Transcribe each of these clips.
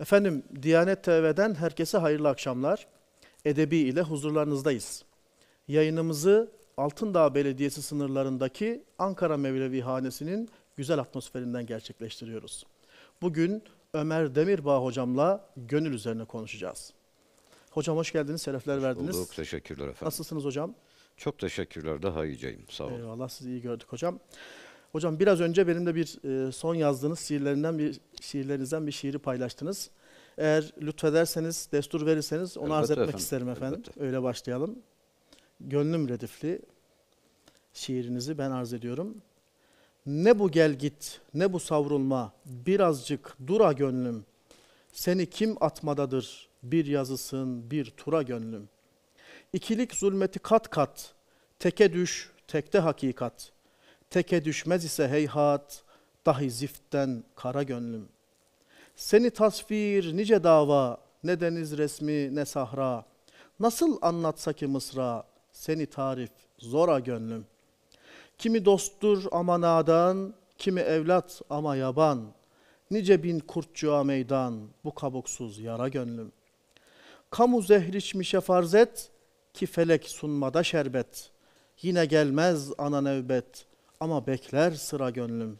Efendim Diyanet TV'den herkese hayırlı akşamlar. Edebi ile huzurlarınızdayız. Yayınımızı Altındağ Belediyesi sınırlarındaki Ankara Mevlevi Hanesi'nin güzel atmosferinden gerçekleştiriyoruz. Bugün Ömer Demirbağ hocamla gönül üzerine konuşacağız. Hocam hoş geldiniz, şerefler hoş verdiniz. Çok teşekkürler efendim. Nasılsınız hocam? Çok teşekkürler, daha iyiceyim. Sağ olun. Eyvallah, sizi iyi gördük hocam. Hocam biraz önce benimle bir e, son yazdığınız şiirlerinden bir şiirlerinizden bir şiiri paylaştınız. Eğer lütfederseniz, destur verirseniz onu elbette arz etmek efendim, isterim efendim. Elbette. Öyle başlayalım. Gönlüm redifli şiirinizi ben arz ediyorum. Ne bu gel git, ne bu savrulma, birazcık dura gönlüm. Seni kim atmadadır, bir yazısın, bir tura gönlüm. İkilik zulmeti kat kat, teke düş, tekte hakikat.'' teke düşmez ise heyhat, dahi ziften kara gönlüm. Seni tasvir nice dava, ne deniz resmi ne sahra. Nasıl anlatsa ki Mısra, seni tarif zora gönlüm. Kimi dosttur ama nadan, kimi evlat ama yaban. Nice bin kurtçuğa meydan, bu kabuksuz yara gönlüm. Kamu zehriçmişe farzet, ki felek sunmada şerbet. Yine gelmez ana nevbet, ama bekler sıra gönlüm.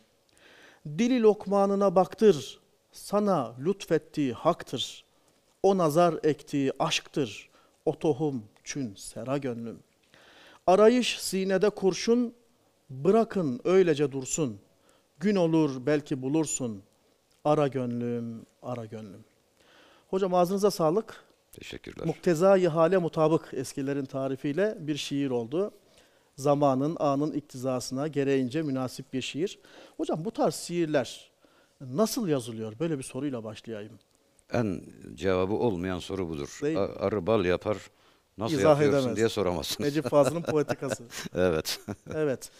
Dili lokmanına baktır, sana lütfettiği haktır. O nazar ektiği aşktır, o tohum çün sera gönlüm. Arayış sinede kurşun, bırakın öylece dursun. Gün olur belki bulursun, ara gönlüm, ara gönlüm. Hocam ağzınıza sağlık. Teşekkürler. Muktezai hale mutabık eskilerin tarifiyle bir şiir oldu zamanın, anın iktizasına gereğince münasip bir şiir. Hocam bu tarz şiirler nasıl yazılıyor? Böyle bir soruyla başlayayım. En cevabı olmayan soru budur. Değil Arı bal yapar, nasıl İzah yapıyorsun edemez. diye soramazsınız. Necip Fazıl'ın poetikası. evet. evet.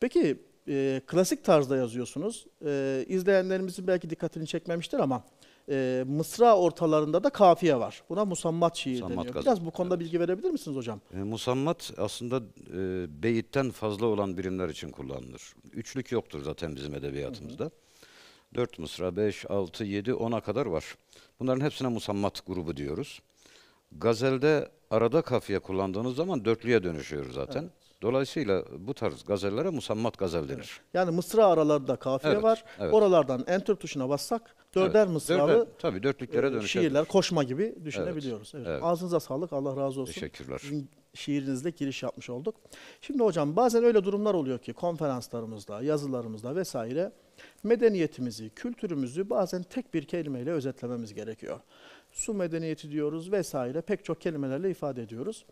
Peki e, klasik tarzda yazıyorsunuz. E, izleyenlerimizin belki dikkatini çekmemiştir ama e, mısra ortalarında da kafiye var. Buna musammat şiir musammat deniyor. Gazım. Biraz bu konuda evet. bilgi verebilir misiniz hocam? E, musammat aslında e, beyitten fazla olan birimler için kullanılır. Üçlük yoktur zaten bizim edebiyatımızda. Hı hı. 4 mısra, beş, altı, yedi, ona kadar var. Bunların hepsine musammat grubu diyoruz. Gazelde arada kafiye kullandığınız zaman dörtlüye dönüşüyor zaten. Evet. Dolayısıyla bu tarz gazellere musammat gazel denir. Yani mısra aralarında kafiye Evet, var. evet. Oralardan enter tuşuna bassak dörder Evet, mısralı dörder- tabii dörtlüklere e, dönüşebilir. şiirler, koşma gibi düşünebiliyoruz. Evet. evet. Ağzınıza sağlık. Allah razı olsun. Teşekkürler. Şiirinizle giriş yapmış olduk. Şimdi hocam bazen öyle durumlar oluyor ki konferanslarımızda, yazılarımızda vesaire medeniyetimizi, kültürümüzü bazen tek bir kelimeyle özetlememiz gerekiyor. Su medeniyeti diyoruz vesaire pek çok kelimelerle ifade ediyoruz.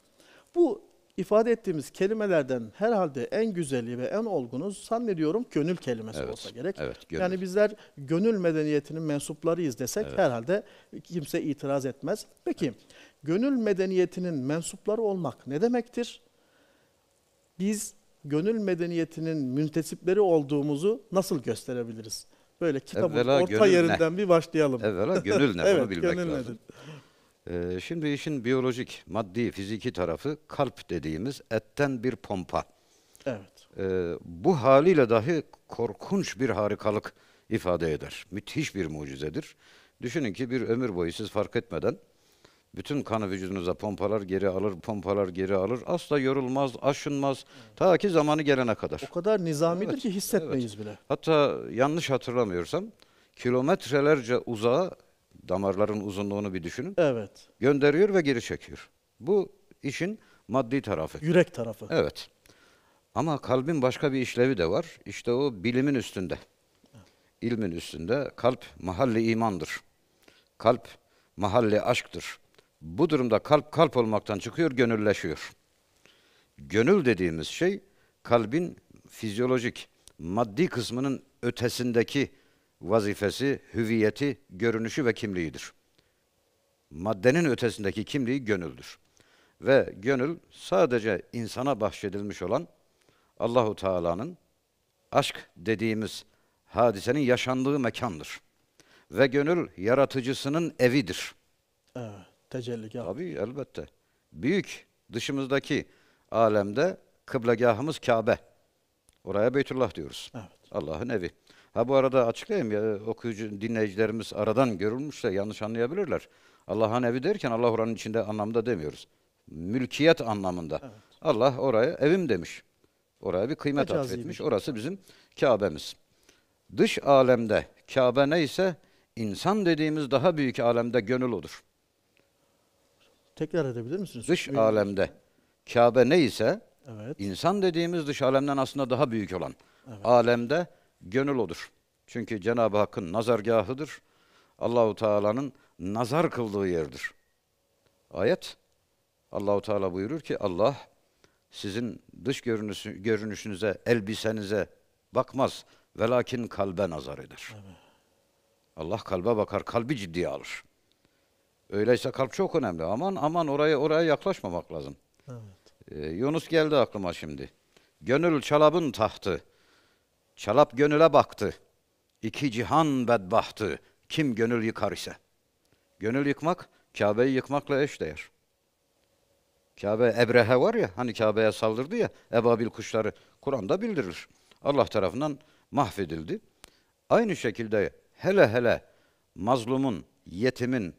Bu ifade ettiğimiz kelimelerden herhalde en güzeli ve en olgunu zannediyorum gönül kelimesi evet, olsa gerek. Evet, gönül. Yani bizler gönül medeniyetinin mensuplarıyız desek evet. herhalde kimse itiraz etmez. Peki evet. gönül medeniyetinin mensupları olmak ne demektir? Biz gönül medeniyetinin müntesipleri olduğumuzu nasıl gösterebiliriz? Böyle kitabın evvela orta yerinden ne? bir başlayalım. Evvela gönül ne? evet, bilmek gönül lazım. Nedir? Ee, şimdi işin biyolojik, maddi, fiziki tarafı kalp dediğimiz etten bir pompa. Evet. Ee, bu haliyle dahi korkunç bir harikalık ifade eder. Müthiş bir mucizedir. Düşünün ki bir ömür boyu siz fark etmeden bütün kanı vücudunuza pompalar geri alır, pompalar geri alır. Asla yorulmaz, aşınmaz. Ta ki zamanı gelene kadar. O kadar nizamidir evet, ki hissetmeyiz evet. bile. Hatta yanlış hatırlamıyorsam kilometrelerce uzağa damarların uzunluğunu bir düşünün. Evet. Gönderiyor ve geri çekiyor. Bu işin maddi tarafı. Yürek tarafı. Evet. Ama kalbin başka bir işlevi de var. İşte o bilimin üstünde. İlmin üstünde. Kalp mahalli imandır. Kalp mahalli aşktır. Bu durumda kalp kalp olmaktan çıkıyor, gönülleşiyor. Gönül dediğimiz şey kalbin fizyolojik, maddi kısmının ötesindeki vazifesi, hüviyeti, görünüşü ve kimliğidir. Maddenin ötesindeki kimliği gönüldür. Ve gönül sadece insana bahşedilmiş olan Allahu Teala'nın aşk dediğimiz hadisenin yaşandığı mekandır. Ve gönül yaratıcısının evidir. Evet, tecelligah. Tabii elbette. Büyük dışımızdaki alemde kıblegahımız Kabe. Oraya Beytullah diyoruz. Evet. Allah'ın evi. Ha bu arada açıklayayım ya okuyucu dinleyicilerimiz aradan görülmüşse yanlış anlayabilirler. Allah'ın evi derken Allah oranın içinde anlamda demiyoruz. Mülkiyet anlamında. Evet. Allah oraya evim demiş. Oraya bir kıymet Mecazi atfetmiş. Orası bizim Kabe'miz. Dış alemde Kabe neyse insan dediğimiz daha büyük alemde gönül odur. Tekrar edebilir misiniz? Dış Buyurun. alemde Kabe neyse evet. insan dediğimiz dış alemden aslında daha büyük olan evet. alemde gönül odur. Çünkü Cenab-ı Hakk'ın nazargahıdır. Allahu Teala'nın nazar kıldığı yerdir. Ayet Allahu Teala buyurur ki Allah sizin dış görünüşü, görünüşünüze, elbisenize bakmaz. Velakin kalbe nazar eder. Allah kalbe bakar, kalbi ciddiye alır. Öyleyse kalp çok önemli. Aman aman oraya oraya yaklaşmamak lazım. Evet. Ee, Yunus geldi aklıma şimdi. Gönül çalabın tahtı. Çalap gönüle baktı. İki cihan bedbahtı. Kim gönül yıkar ise. Gönül yıkmak, Kabe'yi yıkmakla eşdeğer. Kabe Ebrehe var ya, hani Kabe'ye saldırdı ya, ebabil kuşları. Kur'an'da bildirir. Allah tarafından mahvedildi. Aynı şekilde hele hele mazlumun, yetimin,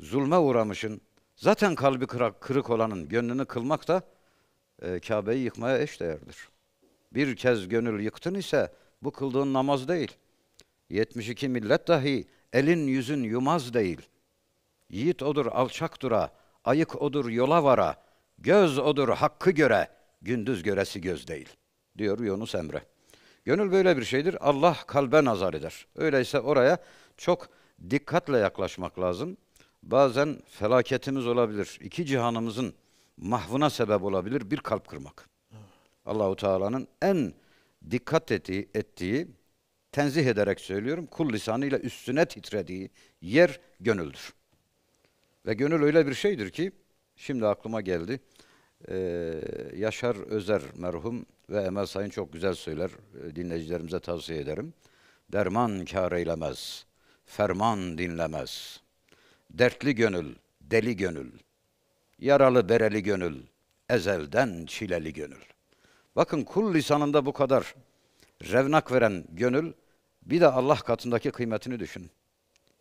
zulme uğramışın, zaten kalbi kırık olanın gönlünü kılmak da e, Kabe'yi yıkmaya eşdeğerdir bir kez gönül yıktın ise bu kıldığın namaz değil. 72 millet dahi elin yüzün yumaz değil. Yiğit odur alçak dura, ayık odur yola vara, göz odur hakkı göre, gündüz göresi göz değil, diyor Yunus Emre. Gönül böyle bir şeydir. Allah kalbe nazar eder. Öyleyse oraya çok dikkatle yaklaşmak lazım. Bazen felaketimiz olabilir. İki cihanımızın mahvına sebep olabilir bir kalp kırmak. Allahu Teala'nın en dikkat ettiği, ettiği tenzih ederek söylüyorum, kul lisanıyla üstüne titrediği yer gönüldür. Ve gönül öyle bir şeydir ki, şimdi aklıma geldi, ee, Yaşar Özer merhum ve Emel Sayın çok güzel söyler, e, dinleyicilerimize tavsiye ederim. Derman kâr eylemez, ferman dinlemez. Dertli gönül, deli gönül, yaralı bereli gönül, ezelden çileli gönül. Bakın kul lisanında bu kadar revnak veren gönül bir de Allah katındaki kıymetini düşün.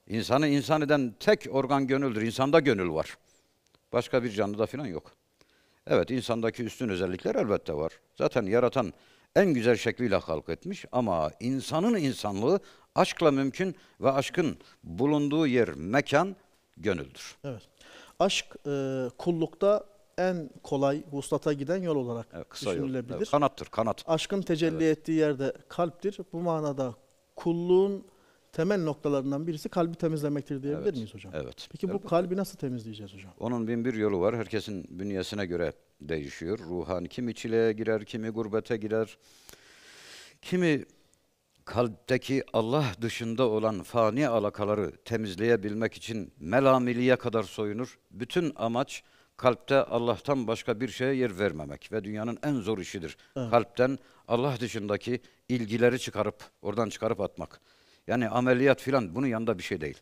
İnsanı insan eden tek organ gönüldür. İnsanda gönül var. Başka bir canlıda falan yok. Evet insandaki üstün özellikler elbette var. Zaten yaratan en güzel şekliyle halk etmiş ama insanın insanlığı aşkla mümkün ve aşkın bulunduğu yer, mekan gönüldür. Evet. Aşk e, kullukta en kolay vuslata giden yol olarak evet, kısa düşünülebilir. Yol. Evet, kanattır, kanat. Aşkın tecelli evet. ettiği yerde kalptir. Bu manada kulluğun temel noktalarından birisi kalbi temizlemektir diyebilir evet. miyiz hocam? Evet. Peki evet. bu kalbi nasıl temizleyeceğiz hocam? Onun bin bir yolu var. Herkesin bünyesine göre değişiyor. Ruhan kim çileye girer, kimi gurbete girer. Kimi kalpteki Allah dışında olan fani alakaları temizleyebilmek için melamiliye kadar soyunur. Bütün amaç kalpte Allah'tan başka bir şeye yer vermemek ve dünyanın en zor işidir. Evet. Kalpten Allah dışındaki ilgileri çıkarıp oradan çıkarıp atmak. Yani ameliyat filan bunun yanında bir şey değil.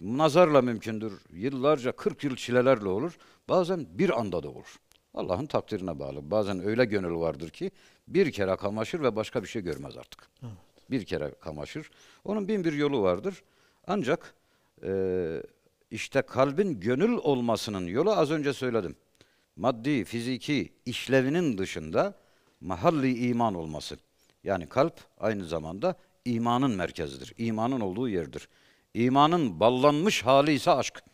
Nazarla mümkündür. Yıllarca 40 yıl çilelerle olur. Bazen bir anda da olur. Allah'ın takdirine bağlı. Bazen öyle gönül vardır ki bir kere kamaşır ve başka bir şey görmez artık. Evet. Bir kere kamaşır. Onun bin bir yolu vardır. Ancak eee işte kalbin gönül olmasının yolu az önce söyledim. Maddi, fiziki işlevinin dışında mahalli iman olması. Yani kalp aynı zamanda imanın merkezidir. İmanın olduğu yerdir. İmanın ballanmış hali ise aşk.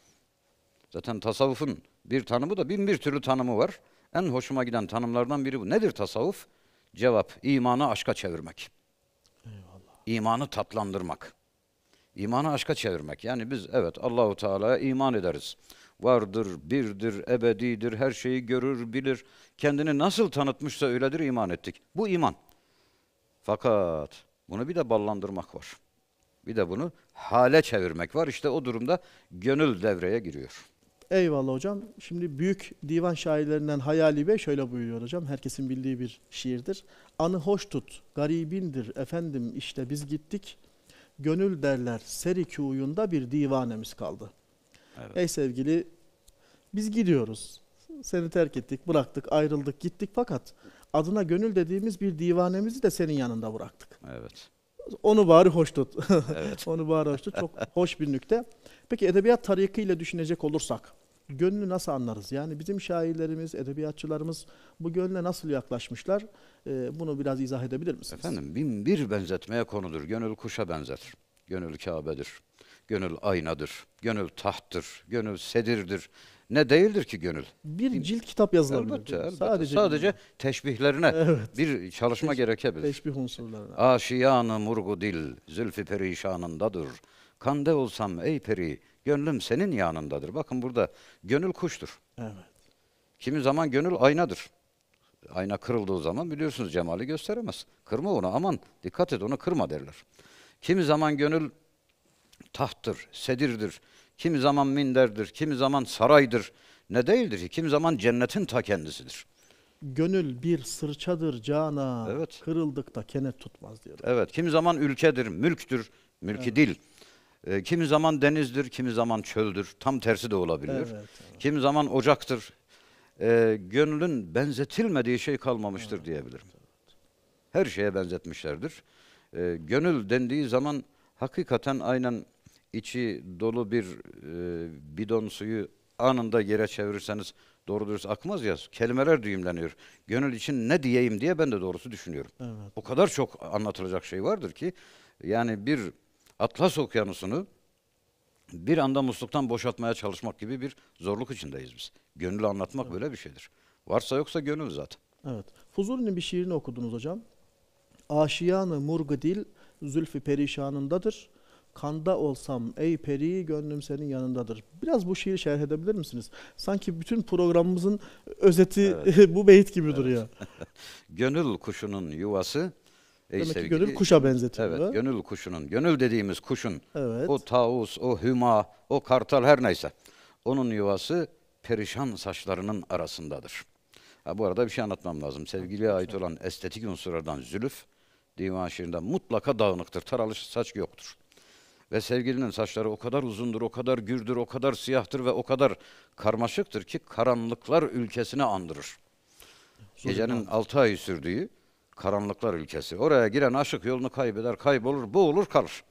Zaten tasavvufun bir tanımı da bin bir türlü tanımı var. En hoşuma giden tanımlardan biri bu. Nedir tasavvuf? Cevap, imanı aşka çevirmek. Eyvallah. İmanı tatlandırmak. İmanı aşka çevirmek. Yani biz evet Allahu Teala'ya iman ederiz. Vardır, birdir, ebedidir, her şeyi görür, bilir. Kendini nasıl tanıtmışsa öyledir iman ettik. Bu iman. Fakat bunu bir de ballandırmak var. Bir de bunu hale çevirmek var. İşte o durumda gönül devreye giriyor. Eyvallah hocam. Şimdi büyük divan şairlerinden Hayali Bey şöyle buyuruyor hocam. Herkesin bildiği bir şiirdir. Anı hoş tut, garibindir efendim işte biz gittik gönül derler seri uyunda bir divanemiz kaldı. Evet. Ey sevgili biz gidiyoruz. Seni terk ettik, bıraktık, ayrıldık, gittik fakat adına gönül dediğimiz bir divanemizi de senin yanında bıraktık. Evet. Onu bari hoş tut. Evet. Onu bari hoş tut. Çok hoş bir nükte. Peki edebiyat tarihiyle düşünecek olursak gönlü nasıl anlarız? Yani bizim şairlerimiz, edebiyatçılarımız bu gönle nasıl yaklaşmışlar? E, bunu biraz izah edebilir misiniz? Efendim bin bir benzetmeye konudur. Gönül kuşa benzetir. Gönül Kabe'dir. Gönül aynadır. Gönül tahttır. Gönül sedirdir. Ne değildir ki gönül? Bir cilt kitap yazılabilir. Elbette, elbette. Sadece, Sadece teşbihlerine evet. bir çalışma Teş, gerekebilir. Teşbih unsurlarına. Aşiyanı murgu dil, zülfü perişanındadır. Kande olsam ey peri, Gönlüm senin yanındadır. Bakın burada gönül kuştur. Evet. Kimi zaman gönül aynadır. Ayna kırıldığı zaman biliyorsunuz cemali gösteremez. Kırma onu aman dikkat et onu kırma derler. Kimi zaman gönül tahttır, sedirdir. Kimi zaman minderdir, kimi zaman saraydır. Ne değildir ki? Kimi zaman cennetin ta kendisidir. Gönül bir sırçadır cana, evet. kırıldık da kenet tutmaz diyor. Evet, kimi zaman ülkedir, mülktür, mülki evet. dil. E, kimi zaman denizdir, kimi zaman çöldür. Tam tersi de olabiliyor. Evet, evet. Kimi zaman ocaktır. E, gönlün benzetilmediği şey kalmamıştır evet, diyebilirim. Evet. Her şeye benzetmişlerdir. E, gönül dendiği zaman hakikaten aynen içi dolu bir e, bidon suyu anında yere çevirirseniz doğru dürüst akmaz ya. Kelimeler düğümleniyor. Gönül için ne diyeyim diye ben de doğrusu düşünüyorum. Evet. O kadar çok anlatılacak şey vardır ki yani bir Atlas Okyanusu'nu bir anda musluktan boşaltmaya çalışmak gibi bir zorluk içindeyiz biz. Gönül anlatmak evet. böyle bir şeydir. Varsa yoksa gönül zaten. Evet. Fuzuli'nin bir şiirini okudunuz hocam. Aşiyanı murgıdil zülfü perişanındadır. Kanda olsam ey peri gönlüm senin yanındadır. Biraz bu şiiri şerh edebilir misiniz? Sanki bütün programımızın özeti evet. bu beyit gibi evet. duruyor. gönül kuşunun yuvası Ey Demek sevgili, ki gönül kuşa benzetiliyor. Evet, gönül kuşunun, gönül dediğimiz kuşun, evet. o tavus, o hüma, o kartal her neyse, onun yuvası perişan saçlarının arasındadır. Ha, bu arada bir şey anlatmam lazım. Sevgiliye ait olan estetik unsurlardan zülüf, divan şiirinde mutlaka dağınıktır. Taralı saç yoktur. Ve sevgilinin saçları o kadar uzundur, o kadar gürdür, o kadar siyahtır ve o kadar karmaşıktır ki karanlıklar ülkesine andırır. Gecenin altı ayı sürdüğü, Karanlıklar ülkesi. Oraya giren aşık yolunu kaybeder, kaybolur, boğulur kalır.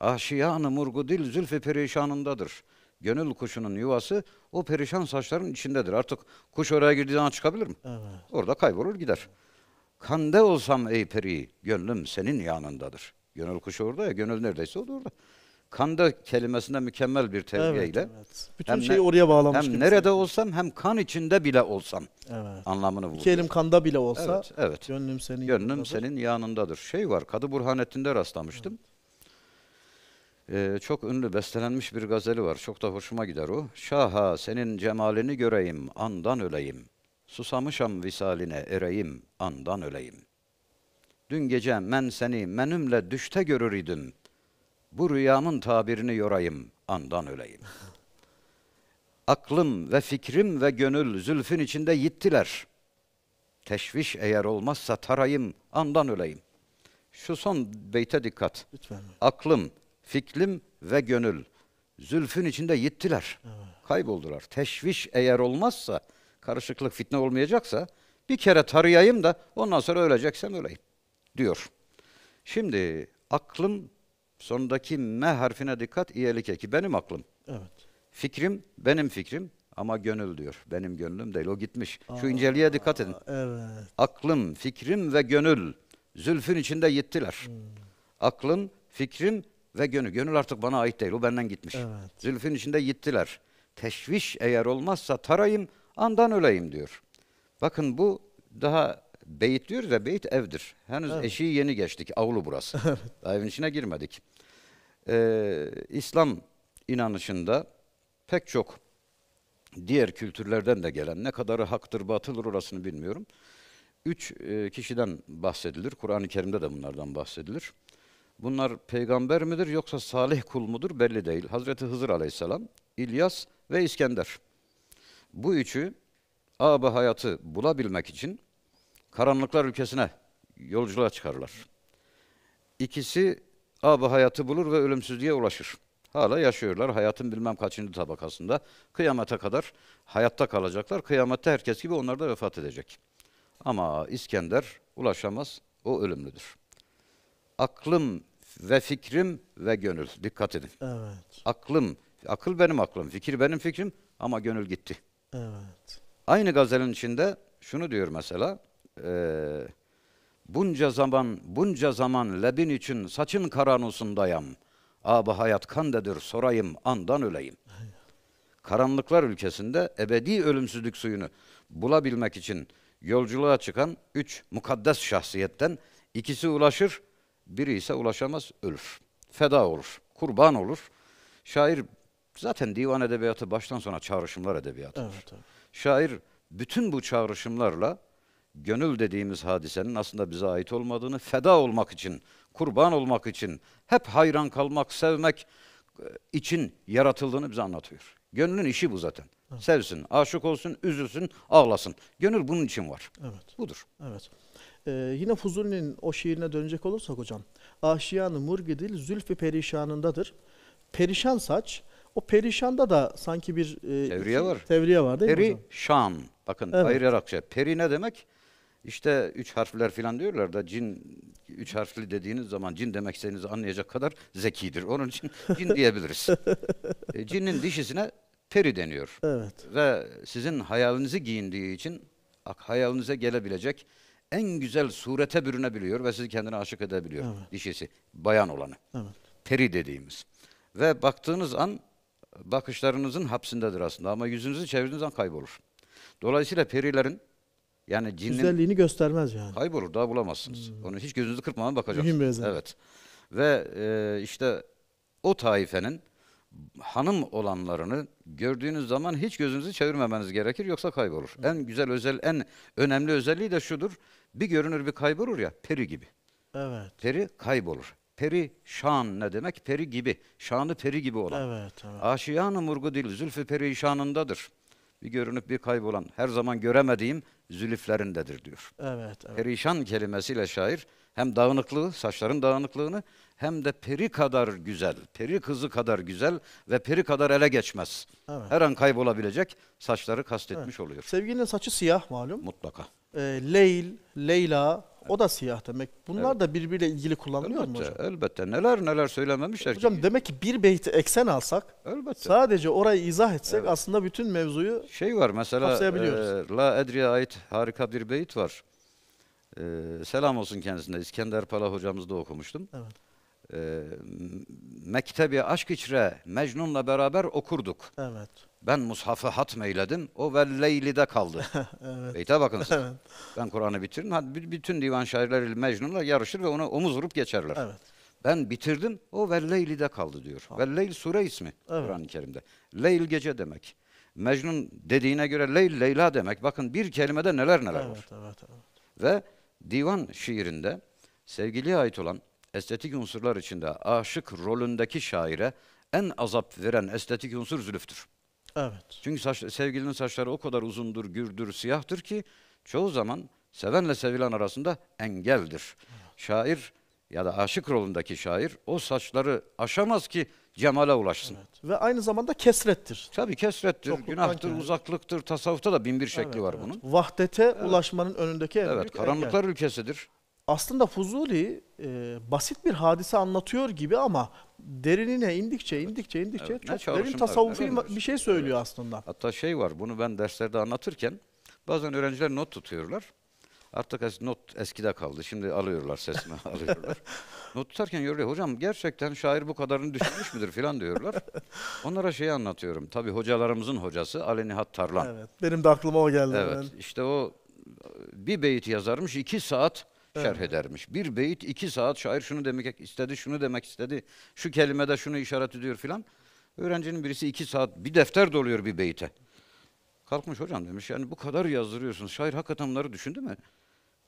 Aşiyanı murgu dil zülfü perişanındadır. Gönül kuşunun yuvası o perişan saçların içindedir. Artık kuş oraya girdiği zaman çıkabilir mi? Evet. Orada kaybolur gider. Kande olsam ey peri, gönlüm senin yanındadır. Gönül kuşu orada ya, gönül neredeyse o da orada kanda kelimesinde mükemmel bir terbiyeyle. Evet, evet. Bütün hem şeyi oraya bağlamış. Hem kimse. nerede olsam hem kan içinde bile olsam evet. anlamını bulur. Kelim elim kanda bile olsa evet, evet. gönlüm senin Gönlüm yanındadır. senin yanındadır. Şey var Kadı Burhanettin'de rastlamıştım. Evet. Ee, çok ünlü bestelenmiş bir gazeli var. Çok da hoşuma gider o. Şaha senin cemalini göreyim andan öleyim. Susamışam visaline ereyim andan öleyim. Dün gece men seni menümle düşte görür idim.'' bu rüyamın tabirini yorayım, andan öleyim. Aklım ve fikrim ve gönül zülfün içinde yittiler. Teşviş eğer olmazsa tarayım, andan öleyim. Şu son beyte dikkat. Lütfen. Aklım, fikrim ve gönül zülfün içinde yittiler. Evet. Kayboldular. Teşviş eğer olmazsa, karışıklık fitne olmayacaksa bir kere tarayayım da ondan sonra öleceksem öleyim diyor. Şimdi aklım Sondaki me harfine dikkat iyelik eki. Benim aklım. Evet. Fikrim benim fikrim ama gönül diyor. Benim gönlüm değil. O gitmiş. Şu inceliğe dikkat edin. Evet. Aklım, fikrim ve gönül zülfün içinde yittiler. Hmm. Aklım, fikrim ve gönül. Gönül artık bana ait değil. O benden gitmiş. Evet. Zülfün içinde yittiler. Teşviş eğer olmazsa tarayım, andan öleyim diyor. Bakın bu daha beyit diyoruz ya beyit evdir. Henüz evet. eşiği yeni geçtik. Avlu burası. evin içine girmedik e, İslam inanışında pek çok diğer kültürlerden de gelen, ne kadarı haktır batılır orasını bilmiyorum. Üç e, kişiden bahsedilir. Kur'an-ı Kerim'de de bunlardan bahsedilir. Bunlar peygamber midir yoksa salih kul mudur belli değil. Hazreti Hızır aleyhisselam, İlyas ve İskender. Bu üçü ağabey hayatı bulabilmek için karanlıklar ülkesine yolculuğa çıkarlar. İkisi Abı hayatı bulur ve ölümsüzlüğe ulaşır. Hala yaşıyorlar. Hayatın bilmem kaçıncı tabakasında. Kıyamete kadar hayatta kalacaklar. Kıyamette herkes gibi onlar da vefat edecek. Ama İskender ulaşamaz. O ölümlüdür. Aklım ve fikrim ve gönül. Dikkat edin. Evet. Aklım, akıl benim aklım, fikir benim fikrim ama gönül gitti. Evet. Aynı gazelin içinde şunu diyor mesela. Eee bunca zaman, bunca zaman lebin için saçın karanusundayam. Abı hayat kandedir sorayım, andan öleyim. Karanlıklar ülkesinde ebedi ölümsüzlük suyunu bulabilmek için yolculuğa çıkan üç mukaddes şahsiyetten ikisi ulaşır, biri ise ulaşamaz, ölür. Feda olur, kurban olur. Şair zaten divan edebiyatı baştan sona çağrışımlar edebiyatı. Evet, evet. Şair bütün bu çağrışımlarla gönül dediğimiz hadisenin aslında bize ait olmadığını feda olmak için, kurban olmak için, hep hayran kalmak, sevmek e, için yaratıldığını bize anlatıyor. Gönlün işi bu zaten. Evet. Sevsin, aşık olsun, üzülsün, ağlasın. Gönül bunun için var. Evet. Budur. Evet. Ee, yine Fuzuli'nin o şiirine dönecek olursak hocam. Aşiyanı murgidil zülfü perişanındadır. Perişan saç, o perişanda da sanki bir e, tevriye var. Tevriye var değil Peri mi hocam? Perişan. Bakın evet. ayırarak şey. Peri ne demek? İşte üç harfler filan diyorlar da cin üç harfli dediğiniz zaman cin demek istediğinizi anlayacak kadar zekidir. Onun için cin diyebiliriz. e, cinin dişisine peri deniyor. Evet. Ve sizin hayalinizi giyindiği için hayalinize gelebilecek en güzel surete bürünebiliyor ve sizi kendine aşık edebiliyor. Evet. Dişisi, bayan olanı. Evet. Peri dediğimiz. Ve baktığınız an bakışlarınızın hapsindedir aslında ama yüzünüzü çevirdiğiniz an kaybolur. Dolayısıyla perilerin yani cinin güzelliğini göstermez yani. kaybolur daha bulamazsınız. Hmm. Onu hiç gözünüzü kırpmadan bakacaksınız. Mühim bir Evet. Ve e, işte o taifenin hanım olanlarını gördüğünüz zaman hiç gözünüzü çevirmemeniz gerekir yoksa kaybolur. Hmm. En güzel özel en önemli özelliği de şudur. Bir görünür bir kaybolur ya peri gibi. Evet. Peri kaybolur. Peri şan ne demek? Peri gibi. Şanı peri gibi olan. Evet, evet. Aşiyanı murgu dil zülfü perişanındadır. Bir görünüp bir kaybolan. Her zaman göremediğim zülüflerindedir diyor. Evet, evet. Perişan kelimesiyle şair hem dağınıklığı, saçların dağınıklığını hem de peri kadar güzel, peri kızı kadar güzel ve peri kadar ele geçmez. Evet. Her an kaybolabilecek saçları kastetmiş evet. oluyor. Sevgilinin saçı siyah malum. Mutlaka. E, Leyl, Leyla, o da siyah demek. Bunlar evet. da birbiriyle ilgili kullanılıyor elbette, mu hocam? Elbette. Neler neler söylememişler hocam, ki. Şey. Hocam demek ki bir beyti eksen alsak, elbette. sadece orayı izah etsek evet. aslında bütün mevzuyu Şey var mesela e, La Edri'ye ait harika bir beyit var. E, selam olsun kendisine. İskender Pala hocamızda okumuştum. Evet. E, Mektebi aşk içre Mecnun'la beraber okurduk. Evet. Ben mushafı hatmeyledim. O ve leylide kaldı. evet. Beyte bakın siz. Evet. Ben Kur'an'ı bitirdim, Hadi bütün divan şairleri Mecnun'la yarışır ve ona omuz vurup geçerler. Evet. Ben bitirdim. O ve leylide kaldı diyor. Ha. Ve leyl sure ismi evet. Kur'an-ı Kerim'de. Leyl gece demek. Mecnun dediğine göre leyl Leyla demek. Bakın bir kelimede neler neler evet, var. Evet, evet. Ve divan şiirinde sevgiliye ait olan estetik unsurlar içinde aşık rolündeki şaire en azap veren estetik unsur zülüftür. Evet. Çünkü saç, sevgilinin saçları o kadar uzundur, gürdür, siyahtır ki çoğu zaman sevenle sevilen arasında engeldir. Evet. Şair ya da aşık rolündeki şair o saçları aşamaz ki cemale ulaşsın. Evet. Ve aynı zamanda kesrettir. Tabii kesrettir, Çokluktan günahtır, yani. uzaklıktır. Tasavvufta da bin bir şekli evet, var evet. bunun. Vahdete evet. ulaşmanın önündeki en Evet, büyük karanlıklar engel. ülkesidir aslında Fuzuli e, basit bir hadise anlatıyor gibi ama derinine indikçe indikçe indikçe evet, çok derin tasavvufi tabii, bir şey söylüyor evet. aslında. Hatta şey var bunu ben derslerde anlatırken bazen öğrenciler not tutuyorlar. Artık es not eskide kaldı. Şimdi alıyorlar sesini alıyorlar. not tutarken görüyor. Hocam gerçekten şair bu kadarını düşünmüş müdür filan diyorlar. Onlara şeyi anlatıyorum. Tabii hocalarımızın hocası Ali Nihat Tarlan. Evet. Benim de aklıma o geldi. Evet. Ben. İşte o bir beyit yazarmış. iki saat Evet. Şerh edermiş. Bir beyit iki saat şair şunu demek istedi, şunu demek istedi, şu kelimede şunu işaret ediyor filan. Öğrencinin birisi iki saat bir defter doluyor bir beyte. Kalkmış hocam demiş yani bu kadar yazdırıyorsunuz. Şair hakikaten bunları düşündü mü?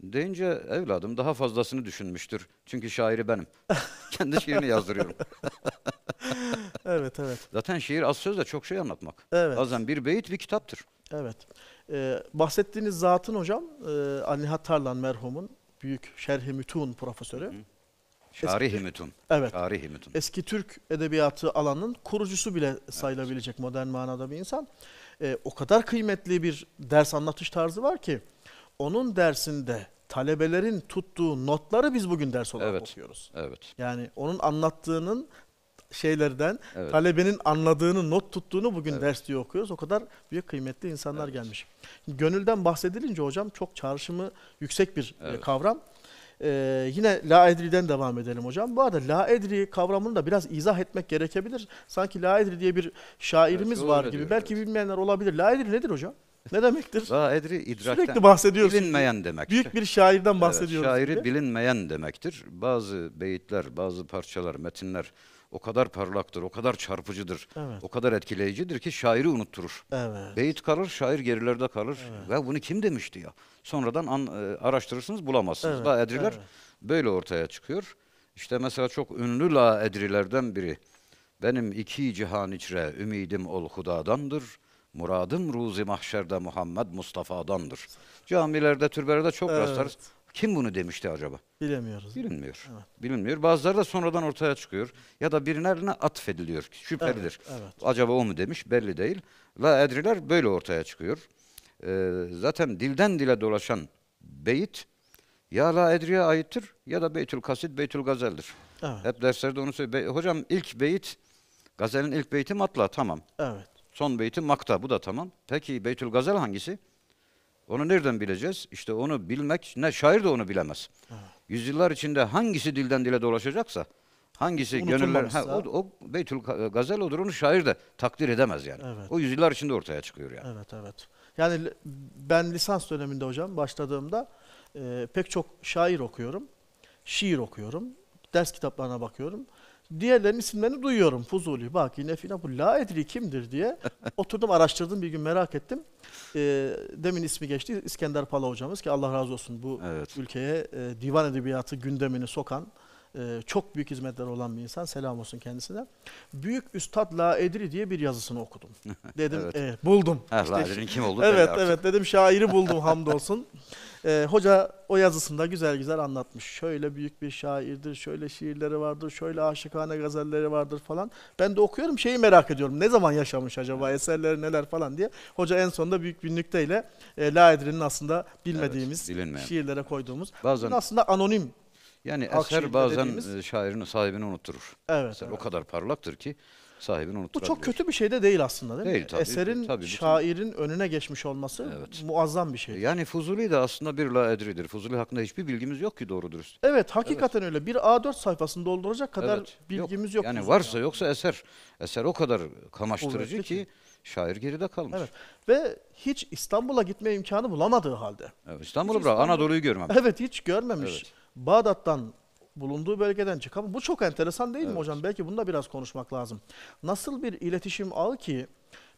Deyince evladım daha fazlasını düşünmüştür. Çünkü şairi benim. Kendi şiirini yazdırıyorum. evet evet. Zaten şiir az sözle çok şey anlatmak. Evet. Bazen bir beyit bir kitaptır. Evet. Ee, bahsettiğiniz zatın hocam, e, Ali Hattarlan merhumun büyük şerhi i Mütun profesörü. Şarih-i Mütun. Evet. Şarih-i Mütun. Eski Türk edebiyatı alanının kurucusu bile sayılabilecek modern manada bir insan. Ee, o kadar kıymetli bir ders anlatış tarzı var ki onun dersinde talebelerin tuttuğu notları biz bugün ders olarak Evet. okuyoruz. Evet. Yani onun anlattığının şeylerden evet. talebenin anladığını, not tuttuğunu bugün evet. ders diye okuyoruz. O kadar büyük kıymetli insanlar evet. gelmiş. Gönülden bahsedilince hocam çok çağrışımı yüksek bir e, evet. kavram. Ee, yine la edri'den devam edelim hocam. Bu arada la edri kavramını da biraz izah etmek gerekebilir. Sanki la edri diye bir şairimiz evet, var gibi. Diyor, Belki evet. bilmeyenler olabilir. La edri nedir hocam? Ne demektir? La edri idrakten. Sürekli bahsediyoruz. Bilinmeyen demektir. Büyük bir şairden bahsediyoruz. Evet, şairi gibi. bilinmeyen demektir. Bazı beyitler, bazı parçalar, metinler o kadar parlaktır, o kadar çarpıcıdır, evet. o kadar etkileyicidir ki şairi unutturur. Evet. Beyit kalır, şair gerilerde kalır. Evet. Ve bunu kim demişti ya? Sonradan an, e, araştırırsınız bulamazsınız. Evet. La Edriler evet. böyle ortaya çıkıyor. İşte mesela çok ünlü La Edrilerden biri. Benim iki cihan içre ümidim ol hudadandır. Muradım ruzi mahşerde Muhammed Mustafa'dandır. Camilerde, türbelerde çok evet. rastlarız. Kim bunu demişti acaba? Bilemiyoruz. Bilinmiyor. Evet. Bilinmiyor. Bazıları da sonradan ortaya çıkıyor. Ya da birilerine atfediliyor. Şüphelidir. Evet, evet. Acaba o mu demiş belli değil. La edriler böyle ortaya çıkıyor. Ee, zaten dilden dile dolaşan beyit ya la edriye aittir ya da beytül kasid beytül gazeldir. Evet. Hep derslerde onu söylüyor. Hocam ilk beyit gazelin ilk beyti matla tamam. Evet. Son beyti makta bu da tamam. Peki beytül gazel hangisi? Onu nereden bileceğiz? İşte onu bilmek, ne şair de onu bilemez. Evet. Yüzyıllar içinde hangisi dilden dile dolaşacaksa, hangisi gönüller... Ha, o, o Beytül Gazel odur, onu şair de takdir edemez yani. Evet. O yüzyıllar içinde ortaya çıkıyor yani. Evet, evet. Yani ben lisans döneminde hocam başladığımda e, pek çok şair okuyorum, şiir okuyorum, ders kitaplarına bakıyorum diğerlerinin isimlerini duyuyorum. Fuzuli, Baki, Nefina, bu la edri kimdir diye. Oturdum araştırdım bir gün merak ettim. E, demin ismi geçti İskender Pala hocamız ki Allah razı olsun bu evet. ülkeye e, divan edebiyatı gündemini sokan, e, çok büyük hizmetler olan bir insan. Selam olsun kendisine. Büyük Üstad La Edri diye bir yazısını okudum. Dedim evet. e, buldum. Her işte, Laedri'nin kim oldu? Evet evet dedim şairi buldum hamdolsun. E, hoca o yazısında güzel güzel anlatmış. Şöyle büyük bir şairdir, şöyle şiirleri vardır, şöyle aşıkane gazelleri vardır falan. Ben de okuyorum şeyi merak ediyorum. Ne zaman yaşamış acaba, eserleri neler falan diye. Hoca en sonunda büyük bir nükteyle e, La Edri'nin aslında bilmediğimiz evet, şiirlere koyduğumuz. Bazen... aslında anonim yani Halk eser bazen dediğimiz- e, şairin sahibini unutturur. Evet, Eser o kadar parlaktır ki sahibini unutturur. Bu çok kötü bir şey de değil aslında değil, mi? tabii, Eserin tabii, bütün- şairin önüne geçmiş olması Evet. muazzam bir şey. E, yani Fuzuli de aslında bir la edridir. Fuzuli hakkında hiçbir bilgimiz yok ki doğru dürüst. Evet hakikaten öyle. Bir A4 sayfasını dolduracak kadar Evet, bilgimiz yok. Yani bizim varsa yoksa eser. Eser o kadar kamaştırıcı ki. ki şair geride kalmış. Evet. Ve hiç İstanbul'a gitme imkanı bulamadığı halde. Evet, İstanbul'u bırak İstanbul- Anadolu'yu görmem. Evet hiç görmemiş. Evet. Bağdat'tan bulunduğu bölgeden çıkamıyor. Bu çok enteresan değil evet. mi hocam? Belki bunu da biraz konuşmak lazım. Nasıl bir iletişim al ki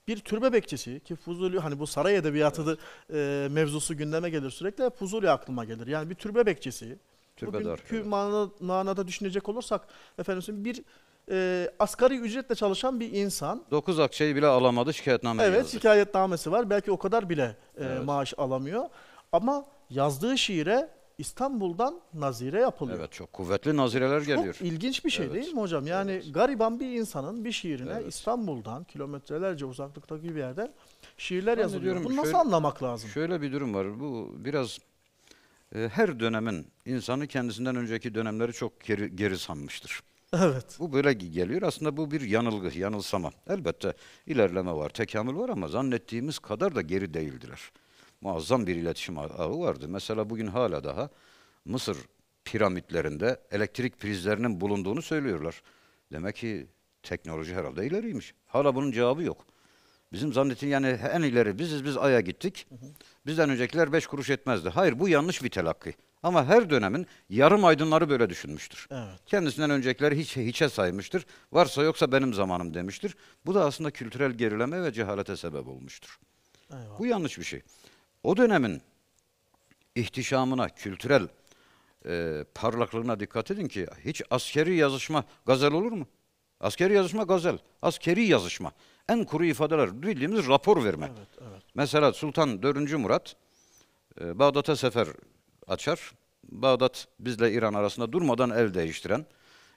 bir türbe bekçisi ki Fuzuli hani bu saray edebiyatı evet. e, mevzusu gündeme gelir sürekli Fuzuli aklıma gelir. Yani bir türbe bekçisi. Türbedar. Bugünkü evet. manada, manada düşünecek olursak efendim bir e, asgari ücretle çalışan bir insan. 9 akçeyi bile alamadı şikayetname Evet yazdı. şikayetnamesi var. Belki o kadar bile e, evet. maaş alamıyor. Ama yazdığı şiire İstanbul'dan nazire yapılıyor. Evet çok kuvvetli nazireler çok geliyor. Çok ilginç bir şey evet. değil mi hocam? Yani evet. gariban bir insanın bir şiirine evet. İstanbul'dan kilometrelerce uzaklıktaki bir yerden şiirler ben yazılıyor. Bunu nasıl anlamak lazım? Şöyle bir durum var. Bu biraz e, her dönemin insanı kendisinden önceki dönemleri çok geri, geri sanmıştır. Evet. Bu böyle geliyor. Aslında bu bir yanılgı, yanılsama. Elbette ilerleme var, tekamül var ama zannettiğimiz kadar da geri değildiler muazzam bir iletişim ağı vardı. Mesela bugün hala daha Mısır piramitlerinde elektrik prizlerinin bulunduğunu söylüyorlar. Demek ki teknoloji herhalde ileriymiş. Hala bunun cevabı yok. Bizim zannetin yani en ileri biziz, biz Ay'a gittik. Bizden öncekiler beş kuruş etmezdi. Hayır bu yanlış bir telakki. Ama her dönemin yarım aydınları böyle düşünmüştür. Evet. Kendisinden öncekiler hiç hiçe saymıştır. Varsa yoksa benim zamanım demiştir. Bu da aslında kültürel gerileme ve cehalete sebep olmuştur. Eyvallah. Bu yanlış bir şey. O dönemin ihtişamına, kültürel e, parlaklığına dikkat edin ki hiç askeri yazışma gazel olur mu? Askeri yazışma gazel, askeri yazışma. En kuru ifadeler bildiğimiz rapor verme. Evet, evet. Mesela Sultan 4. Murat e, Bağdat'a sefer açar. Bağdat bizle İran arasında durmadan el değiştiren,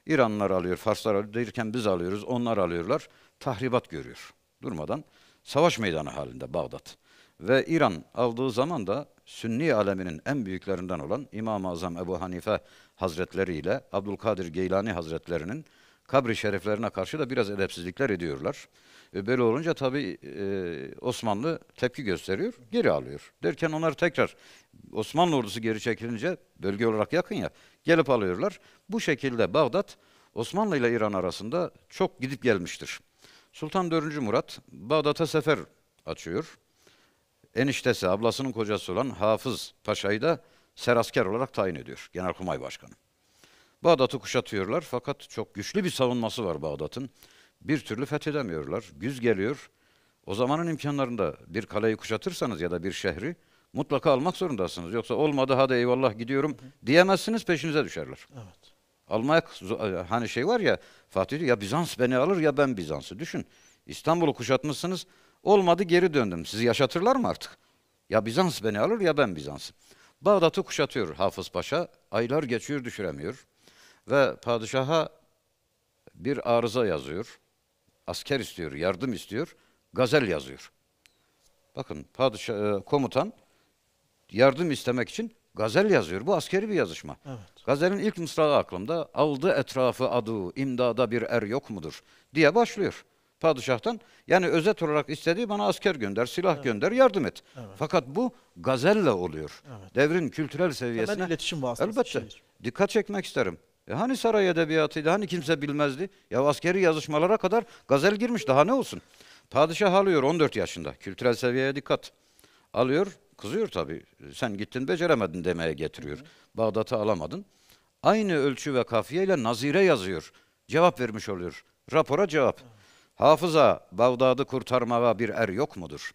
İranlar alıyor, Farslar alıyor, derken biz alıyoruz, onlar alıyorlar. Tahribat görüyor durmadan. Savaş meydanı halinde Bağdat. Ve İran aldığı zaman da Sünni aleminin en büyüklerinden olan İmam-ı Azam Ebu Hanife Hazretleri ile Abdülkadir Geylani Hazretlerinin kabri şeriflerine karşı da biraz edepsizlikler ediyorlar. E, böyle olunca tabii e, Osmanlı tepki gösteriyor, geri alıyor. Derken onlar tekrar Osmanlı ordusu geri çekilince bölge olarak yakın ya gelip alıyorlar. Bu şekilde Bağdat Osmanlı ile İran arasında çok gidip gelmiştir. Sultan 4. Murat Bağdat'a sefer açıyor eniştesi, ablasının kocası olan Hafız Paşa'yı da serasker olarak tayin ediyor Genelkurmay Başkanı. Bağdat'ı kuşatıyorlar fakat çok güçlü bir savunması var Bağdat'ın. Bir türlü fethedemiyorlar. Güz geliyor. O zamanın imkanlarında bir kaleyi kuşatırsanız ya da bir şehri mutlaka almak zorundasınız. Yoksa olmadı hadi eyvallah gidiyorum diyemezsiniz peşinize düşerler. Evet. Almaya e, hani şey var ya Fatih diyor, ya Bizans beni alır ya ben Bizans'ı. Düşün İstanbul'u kuşatmışsınız Olmadı geri döndüm. Sizi yaşatırlar mı artık? Ya Bizans beni alır ya ben Bizans'ım. Bağdat'ı kuşatıyor Hafız Paşa. Aylar geçiyor düşüremiyor. Ve padişaha bir arıza yazıyor. Asker istiyor, yardım istiyor. Gazel yazıyor. Bakın padişah, e, komutan yardım istemek için gazel yazıyor. Bu askeri bir yazışma. Evet. Gazel'in ilk mısrağı aklımda. Aldı etrafı adı, imdada bir er yok mudur diye başlıyor padişahtan. Yani özet olarak istediği bana asker gönder, silah evet. gönder, yardım et. Evet. Fakat bu gazelle oluyor. Evet. Devrin kültürel seviyesine. Temel iletişim vasıtası. Elbette. Şeydir. Dikkat çekmek isterim. E hani saray edebiyatıydı, hani kimse bilmezdi. Ya askeri yazışmalara kadar gazel girmiş, daha ne olsun? Padişah alıyor 14 yaşında. Kültürel seviyeye dikkat. Alıyor, kızıyor tabii. Sen gittin beceremedin demeye getiriyor. Bağdat'ı alamadın. Aynı ölçü ve kafiyeyle nazire yazıyor. Cevap vermiş oluyor. Rapora cevap. Hı. Hafıza, Bağdat'ı kurtarmaya bir er yok mudur?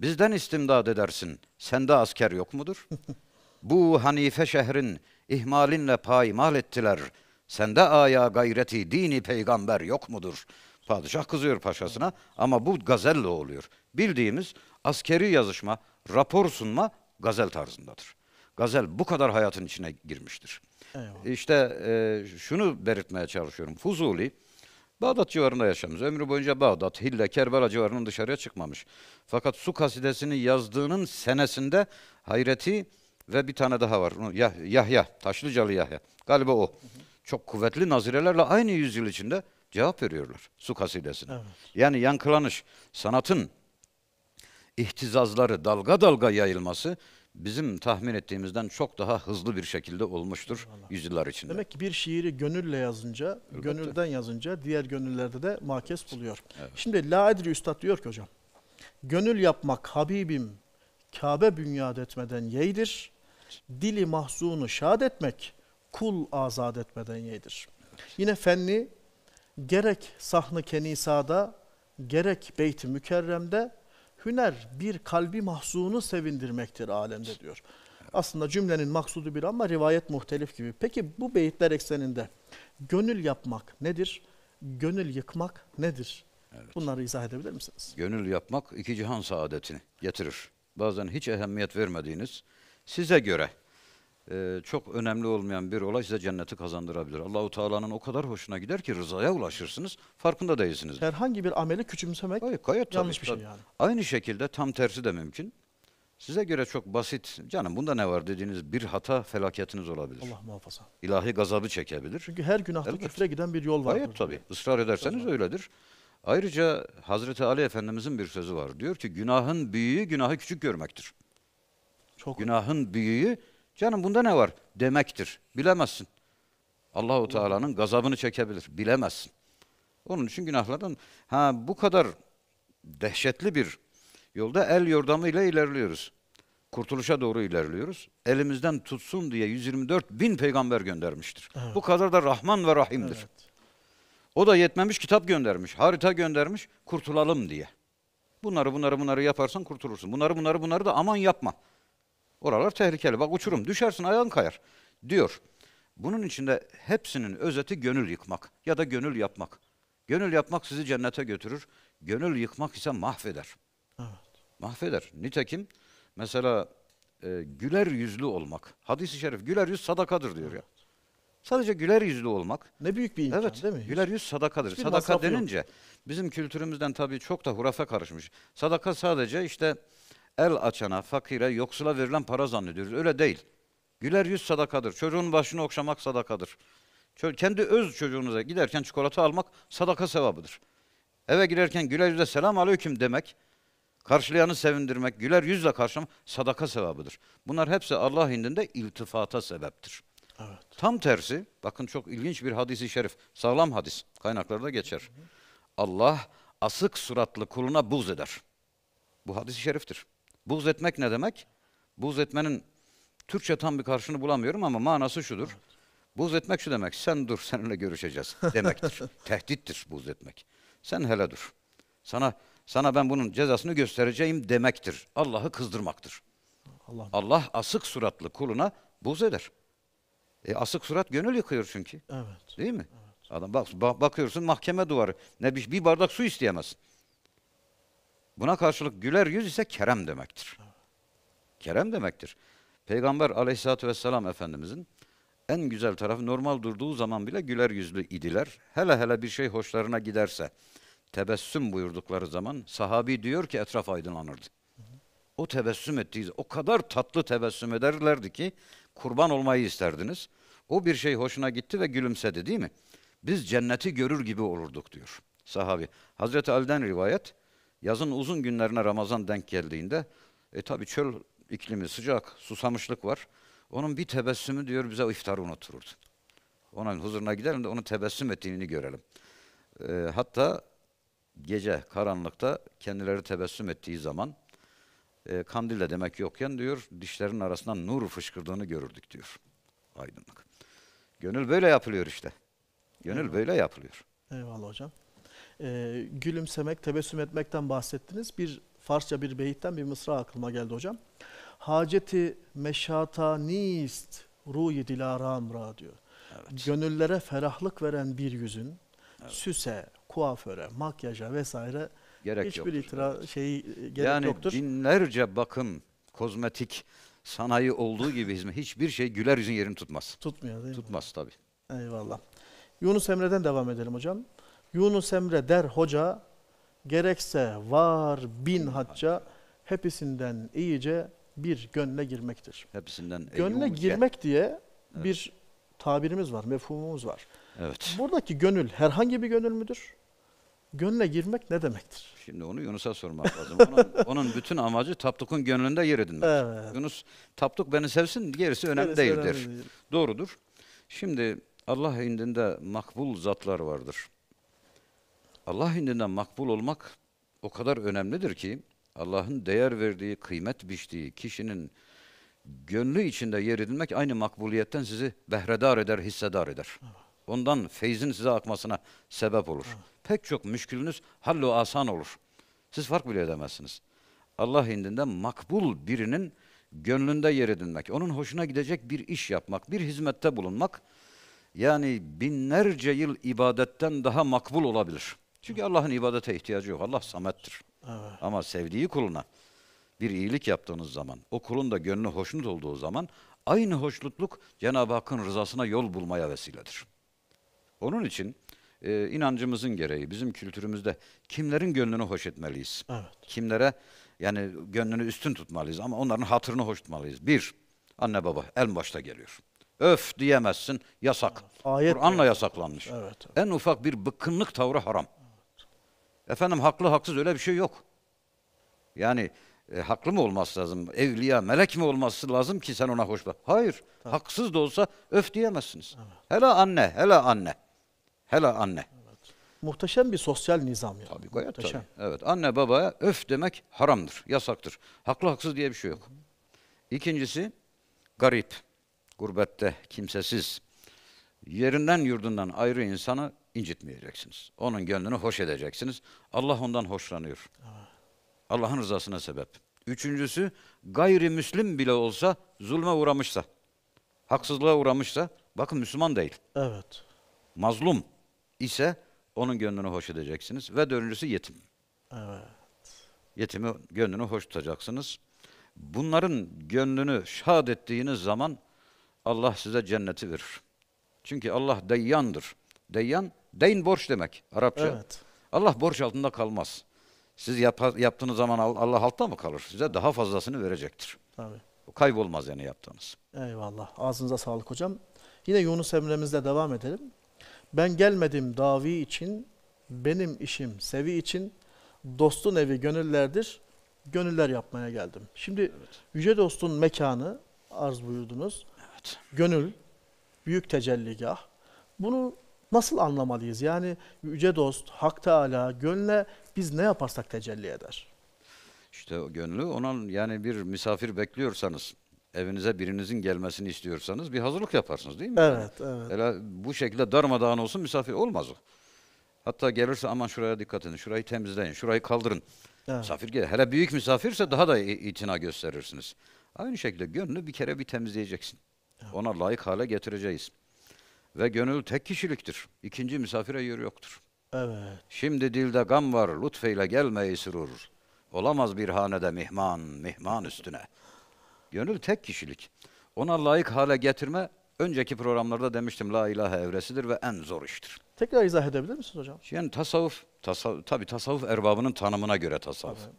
Bizden istimdad edersin, sende asker yok mudur? Bu Hanife şehrin ihmalinle paymal ettiler. Sende aya gayreti dini peygamber yok mudur? Padişah kızıyor paşasına ama bu gazelle oluyor. Bildiğimiz askeri yazışma, rapor sunma gazel tarzındadır. Gazel bu kadar hayatın içine girmiştir. Eyvallah. İşte e, şunu belirtmeye çalışıyorum. Fuzuli Bağdat civarında yaşamış. Ömrü boyunca Bağdat, Hille, Kerbela civarının dışarıya çıkmamış. Fakat su kasidesini yazdığının senesinde hayreti ve bir tane daha var. Yah Yahya, Taşlıcalı Yahya. Galiba o. Çok kuvvetli nazirelerle aynı yüzyıl içinde cevap veriyorlar su kasidesine. Evet. Yani yankılanış, sanatın ihtizazları dalga dalga yayılması bizim tahmin ettiğimizden çok daha hızlı bir şekilde olmuştur Eyvallah. yüzyıllar içinde. Demek ki bir şiiri gönülle yazınca, Elbette. gönülden yazınca diğer gönüllerde de makes buluyor. Evet. Şimdi La Edri Üstad diyor ki hocam, gönül yapmak Habibim Kabe bünyad etmeden yeydir, dili mahzunu şad etmek kul azad etmeden yeydir. Yine fenni gerek sahne kenisada gerek beyti mükerremde hüner bir kalbi mahzunu sevindirmektir alemde diyor. Aslında cümlenin maksudu bir ama rivayet muhtelif gibi. Peki bu beyitler ekseninde gönül yapmak nedir? Gönül yıkmak nedir? Evet. Bunları izah edebilir misiniz? Gönül yapmak iki cihan saadetini getirir. Bazen hiç ehemmiyet vermediğiniz size göre e, çok önemli olmayan bir olay size cenneti kazandırabilir. Allahu Teala'nın o kadar hoşuna gider ki rızaya ulaşırsınız. Farkında değilsiniz. Herhangi bir ameli küçümsemek Hayır, gayet yanlış şey tabii, bir şey yani. Aynı şekilde tam tersi de mümkün. Size göre çok basit, canım bunda ne var dediğiniz bir hata felaketiniz olabilir. Allah muhafaza. İlahi gazabı çekebilir. Çünkü her günahta Elbette. küfre giden bir yol var. Hayır tabi. Israr ederseniz Israr. öyledir. Ayrıca Hazreti Ali Efendimizin bir sözü var. Diyor ki günahın büyüğü günahı küçük görmektir. Çok günahın büyüğü Canım bunda ne var? Demektir. Bilemezsin. Allahu Teala'nın gazabını çekebilir. Bilemezsin. Onun için günahlardan ha bu kadar dehşetli bir yolda el yordamıyla ilerliyoruz. Kurtuluşa doğru ilerliyoruz. Elimizden tutsun diye 124 bin peygamber göndermiştir. Evet. Bu kadar da Rahman ve Rahim'dir. Evet. O da yetmemiş kitap göndermiş, harita göndermiş kurtulalım diye. Bunları bunları bunları yaparsan kurtulursun. Bunları bunları bunları da aman yapma. Oralar tehlikeli. Bak uçurum düşersin ayağın kayar diyor. Bunun içinde hepsinin özeti gönül yıkmak ya da gönül yapmak. Gönül yapmak sizi cennete götürür. Gönül yıkmak ise mahveder. Evet. Mahveder. Nitekim mesela e, güler yüzlü olmak. Hadis-i şerif güler yüz sadakadır diyor ya. Sadece güler yüzlü olmak. Ne büyük bir imkan evet, değil mi? Güler yüz sadakadır. Hiçbir Sadaka denince yok. bizim kültürümüzden tabii çok da hurafe karışmış. Sadaka sadece işte el açana, fakire, yoksula verilen para zannediyoruz. Öyle değil. Güler yüz sadakadır. Çocuğun başını okşamak sadakadır. Ço- kendi öz çocuğunuza giderken çikolata almak sadaka sevabıdır. Eve girerken güler yüzle selam aleyküm demek, karşılayanı sevindirmek, güler yüzle karşılamak sadaka sevabıdır. Bunlar hepsi Allah indinde iltifata sebeptir. Evet. Tam tersi, bakın çok ilginç bir hadisi şerif, sağlam hadis, kaynaklarda geçer. Hı hı. Allah asık suratlı kuluna buz eder. Bu hadisi şeriftir. Buğz etmek ne demek? Buğz etmenin Türkçe tam bir karşını bulamıyorum ama manası şudur. Evet. Buğz etmek şu demek, sen dur seninle görüşeceğiz demektir. Tehdittir buğz etmek. Sen hele dur. Sana sana ben bunun cezasını göstereceğim demektir. Allah'ı kızdırmaktır. Allah, Allah asık suratlı kuluna buz eder. E, asık surat gönül yıkıyor çünkü. Evet. Değil mi? Evet. Adam bak, bak bakıyorsun mahkeme duvarı. Ne bir, bir bardak su isteyemezsin. Buna karşılık güler yüz ise kerem demektir. Kerem demektir. Peygamber aleyhissalatü vesselam Efendimizin en güzel tarafı normal durduğu zaman bile güler yüzlü idiler. Hele hele bir şey hoşlarına giderse tebessüm buyurdukları zaman sahabi diyor ki etraf aydınlanırdı. O tebessüm ettiği o kadar tatlı tebessüm ederlerdi ki kurban olmayı isterdiniz. O bir şey hoşuna gitti ve gülümsedi değil mi? Biz cenneti görür gibi olurduk diyor sahabi. Hazreti Ali'den rivayet Yazın uzun günlerine Ramazan denk geldiğinde e tabi çöl iklimi sıcak, susamışlık var. Onun bir tebessümü diyor bize iftarı unuttururdu. Onun huzuruna gidelim de onun tebessüm ettiğini görelim. E, hatta gece karanlıkta kendileri tebessüm ettiği zaman e, kandille demek yokken diyor dişlerin arasından nur fışkırdığını görürdük diyor. Aydınlık. Gönül böyle yapılıyor işte. Gönül Eyvallah. böyle yapılıyor. Eyvallah hocam e, gülümsemek, tebessüm etmekten bahsettiniz. Bir Farsça bir beyitten bir mısra aklıma geldi hocam. Haceti meşata nist ruhi dilara amra diyor. Evet. Gönüllere ferahlık veren bir yüzün evet. süse, kuaföre, makyaja vesaire gerek hiçbir yoktur. itira şeyi e, gerek yani yoktur. Yani binlerce bakım, kozmetik sanayi olduğu gibi hizmet hiçbir şey güler yüzün yerini tutmaz. Tutmuyor değil mi? Tutmaz mi? tabii. Eyvallah. Yunus Emre'den devam edelim hocam. Yunus Emre der hoca, gerekse var bin hacca, hepsinden iyice bir gönle girmektir. Hepsinden gönle girmek diye evet. bir tabirimiz var, mefhumumuz var. Evet. Buradaki gönül herhangi bir gönül müdür? Gönle girmek ne demektir? Şimdi onu Yunus'a sormak lazım. Onun, onun bütün amacı Tapduk'un gönlünde yer edinmek. Evet. Yunus, Tapduk beni sevsin, gerisi önemli gerisi değildir. Önemli değil. Doğrudur. Şimdi Allah indinde makbul zatlar vardır. Allah indinden makbul olmak o kadar önemlidir ki Allah'ın değer verdiği, kıymet biçtiği kişinin gönlü içinde yer edinmek aynı makbuliyetten sizi behredar eder, hissedar eder. Ondan feyzin size akmasına sebep olur. Pek çok müşkülünüz hallu asan olur. Siz fark bile edemezsiniz. Allah indinden makbul birinin gönlünde yer edinmek, onun hoşuna gidecek bir iş yapmak, bir hizmette bulunmak yani binlerce yıl ibadetten daha makbul olabilir. Çünkü Allah'ın ibadete ihtiyacı yok. Allah samettir. Evet. Ama sevdiği kuluna bir iyilik yaptığınız zaman, o kulun da gönlü hoşnut olduğu zaman aynı hoşnutluk Cenab-ı Hakk'ın rızasına yol bulmaya vesiledir. Onun için e, inancımızın gereği bizim kültürümüzde kimlerin gönlünü hoş etmeliyiz? Evet. Kimlere yani gönlünü üstün tutmalıyız ama onların hatırını hoş tutmalıyız. Bir, anne baba en başta geliyor. Öf diyemezsin, yasak. Kur'an'la yasaklanmış. Evet, evet. En ufak bir bıkkınlık tavrı haram. Evet. Efendim haklı haksız öyle bir şey yok. Yani e, haklı mı olması lazım? Evliya, melek mi olması lazım ki sen ona hoş Hayır. Tamam. Haksız da olsa öf diyemezsiniz. Evet. Hele anne, hele anne. Hele anne. Evet. Muhteşem bir sosyal nizam yani. Tabii gayet Muhteşem. tabii. Evet. Anne babaya öf demek haramdır, yasaktır. Haklı haksız diye bir şey yok. İkincisi garip, gurbette, kimsesiz, yerinden yurdundan ayrı insanı incitmeyeceksiniz. Onun gönlünü hoş edeceksiniz. Allah ondan hoşlanıyor. Allah'ın rızasına sebep. Üçüncüsü gayrimüslim bile olsa zulme uğramışsa, haksızlığa uğramışsa bakın Müslüman değil. Evet. Mazlum ise onun gönlünü hoş edeceksiniz. Ve dördüncüsü yetim. Evet. Yetimi gönlünü hoş tutacaksınız. Bunların gönlünü şad ettiğiniz zaman Allah size cenneti verir. Çünkü Allah deyyandır. Deyyan Deyn borç demek Arapça. Evet. Allah borç altında kalmaz. Siz yap, yaptığınız zaman Allah altta mı kalır? Size daha fazlasını verecektir. Tabii. Kaybolmaz yani yaptığınız. Eyvallah. Ağzınıza sağlık hocam. Yine Yunus Emre'mizle devam edelim. Ben gelmedim davi için, benim işim sevi için, dostun evi gönüllerdir, gönüller yapmaya geldim. Şimdi evet. Yüce Dost'un mekanı arz buyurdunuz. Evet. Gönül, büyük tecelligah. Bunu nasıl anlamalıyız? Yani yüce dost, Hak Teala gönle biz ne yaparsak tecelli eder. İşte o gönlü onun yani bir misafir bekliyorsanız, evinize birinizin gelmesini istiyorsanız bir hazırlık yaparsınız değil mi? Evet, evet. Hele bu şekilde darmadağın olsun misafir olmaz o. Hatta gelirse aman şuraya dikkat edin, şurayı temizleyin, şurayı kaldırın. Evet. Misafir gel. Hele büyük misafirse daha da itina gösterirsiniz. Aynı şekilde gönlü bir kere bir temizleyeceksin. Evet. Ona layık hale getireceğiz ve gönül tek kişiliktir. İkinci misafire yer yoktur. Evet. Şimdi dilde gam var, lütfeyle gelmeyi sürur. Olamaz bir hanede mihman, mihman üstüne. Gönül tek kişilik. Ona layık hale getirme, önceki programlarda demiştim la ilahe evresidir ve en zor iştir. Tekrar izah edebilir misiniz hocam? Yani tasavvuf, tasav tabi tasavvuf erbabının tanımına göre tasavvuf. Evet.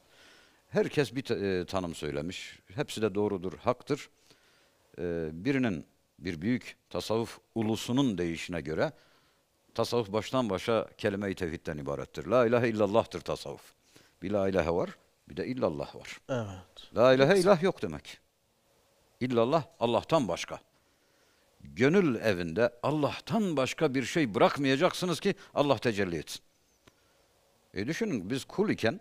Herkes bir e, tanım söylemiş. Hepsi de doğrudur, haktır. E, birinin bir büyük tasavvuf ulusunun değişine göre tasavvuf baştan başa kelime-i tevhidden ibarettir. La ilahe illallah'tır tasavvuf. Bir la ilahe var, bir de illallah var. Evet. La ilahe ilah yok demek. İllallah Allah'tan başka. Gönül evinde Allah'tan başka bir şey bırakmayacaksınız ki Allah tecelli etsin. E düşünün biz kul iken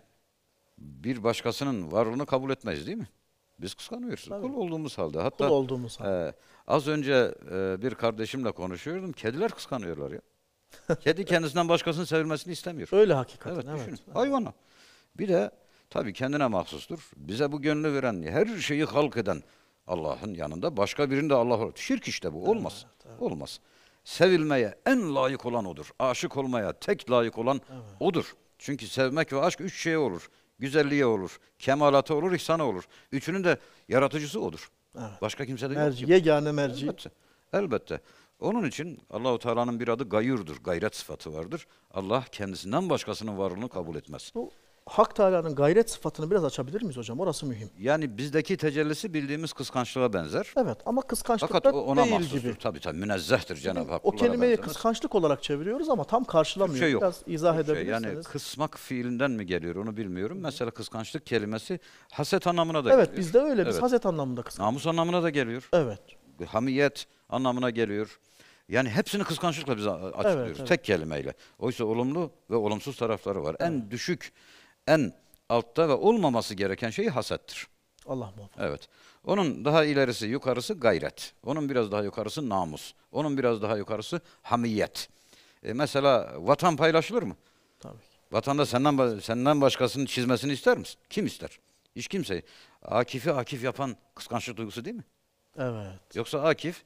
bir başkasının varlığını kabul etmeyiz değil mi? Biz kıskanıyoruz. Tabii. Kul olduğumuz halde. Hatta Kul olduğumuz halde. E, az önce e, bir kardeşimle konuşuyordum. Kediler kıskanıyorlar ya. Kedi kendisinden başkasının sevilmesini istemiyor. Öyle hakikaten. Evet, evet. Düşünün. Hayvana. Bir de tabii kendine mahsustur. Bize bu gönlü veren, her şeyi halk eden Allah'ın yanında başka birinde Allah olur. Şirk işte bu. Olmaz. Evet, evet. Olmaz. Sevilmeye en layık olan odur. Aşık olmaya tek layık olan evet. odur. Çünkü sevmek ve aşk üç şey olur. Güzelliği olur, kemalata olur, ihsana olur. Üçünün de yaratıcısı odur. Evet. Başka kimse de yok. yegane merci. Elbette. Elbette. Onun için Allahu Teala'nın bir adı gayurdur. Gayret sıfatı vardır. Allah kendisinden başkasının varlığını kabul etmez. Bu Hak Teala'nın gayret sıfatını biraz açabilir miyiz hocam? Orası mühim. Yani bizdeki tecellisi bildiğimiz kıskançlığa benzer. Evet ama kıskançlık Fakat da ona değil mahsustur. gibi. Tabii tabii münezzehtir Cenab-ı Hak. O kelimeyi benzemez. kıskançlık olarak çeviriyoruz ama tam karşılamıyor. Şey yok. Biraz izah Türkçe, edebilirsiniz. Şey. Yani kısmak fiilinden mi geliyor onu bilmiyorum. Mesela kıskançlık kelimesi haset anlamına da evet, geliyor. Evet bizde öyle. Biz evet. haset anlamında kıskançlık. Namus anlamına da geliyor. Evet. Hamiyet anlamına geliyor. Yani hepsini kıskançlıkla biz açıklıyoruz. Evet, evet. Tek kelimeyle. Oysa olumlu ve olumsuz tarafları var. Evet. En düşük en altta ve olmaması gereken şey hasettir. Allah muhafaza. Evet. Onun daha ilerisi yukarısı gayret. Onun biraz daha yukarısı namus. Onun biraz daha yukarısı hamiyet. E mesela vatan paylaşılır mı? Tabii ki. Vatanda senden senden başkasının çizmesini ister misin? Kim ister? Hiç kimseyi. Akif'i Akif yapan kıskançlık duygusu değil mi? Evet. Yoksa Akif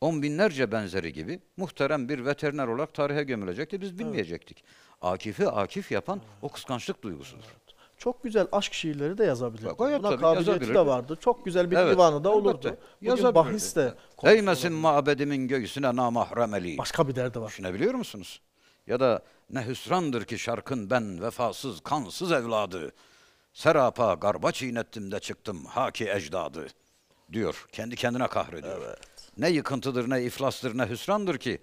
on binlerce benzeri gibi muhterem bir veteriner olarak tarihe gömülecekti. Biz bilmeyecektik. Akif'i akif yapan o kıskançlık duygusudur. Çok güzel aşk şiirleri de yazabilirdi. Bak, Buna tabii, kabiliyeti yazabilirdi. de vardı. Çok güzel bir evet, divanı da olurdu. Elbette, Bugün yazabilirdi. bahis de Değmesin mabedimin göğsüne namahrem eli. Başka bir derdi var. Düşünebiliyor musunuz? Ya da ne hüsrandır ki şarkın ben vefasız kansız evladı. Serapa garba çiğnettim de çıktım haki ecdadı diyor. Kendi kendine kahrediyor. Evet. Ne yıkıntıdır, ne iflastır, ne hüsrandır ki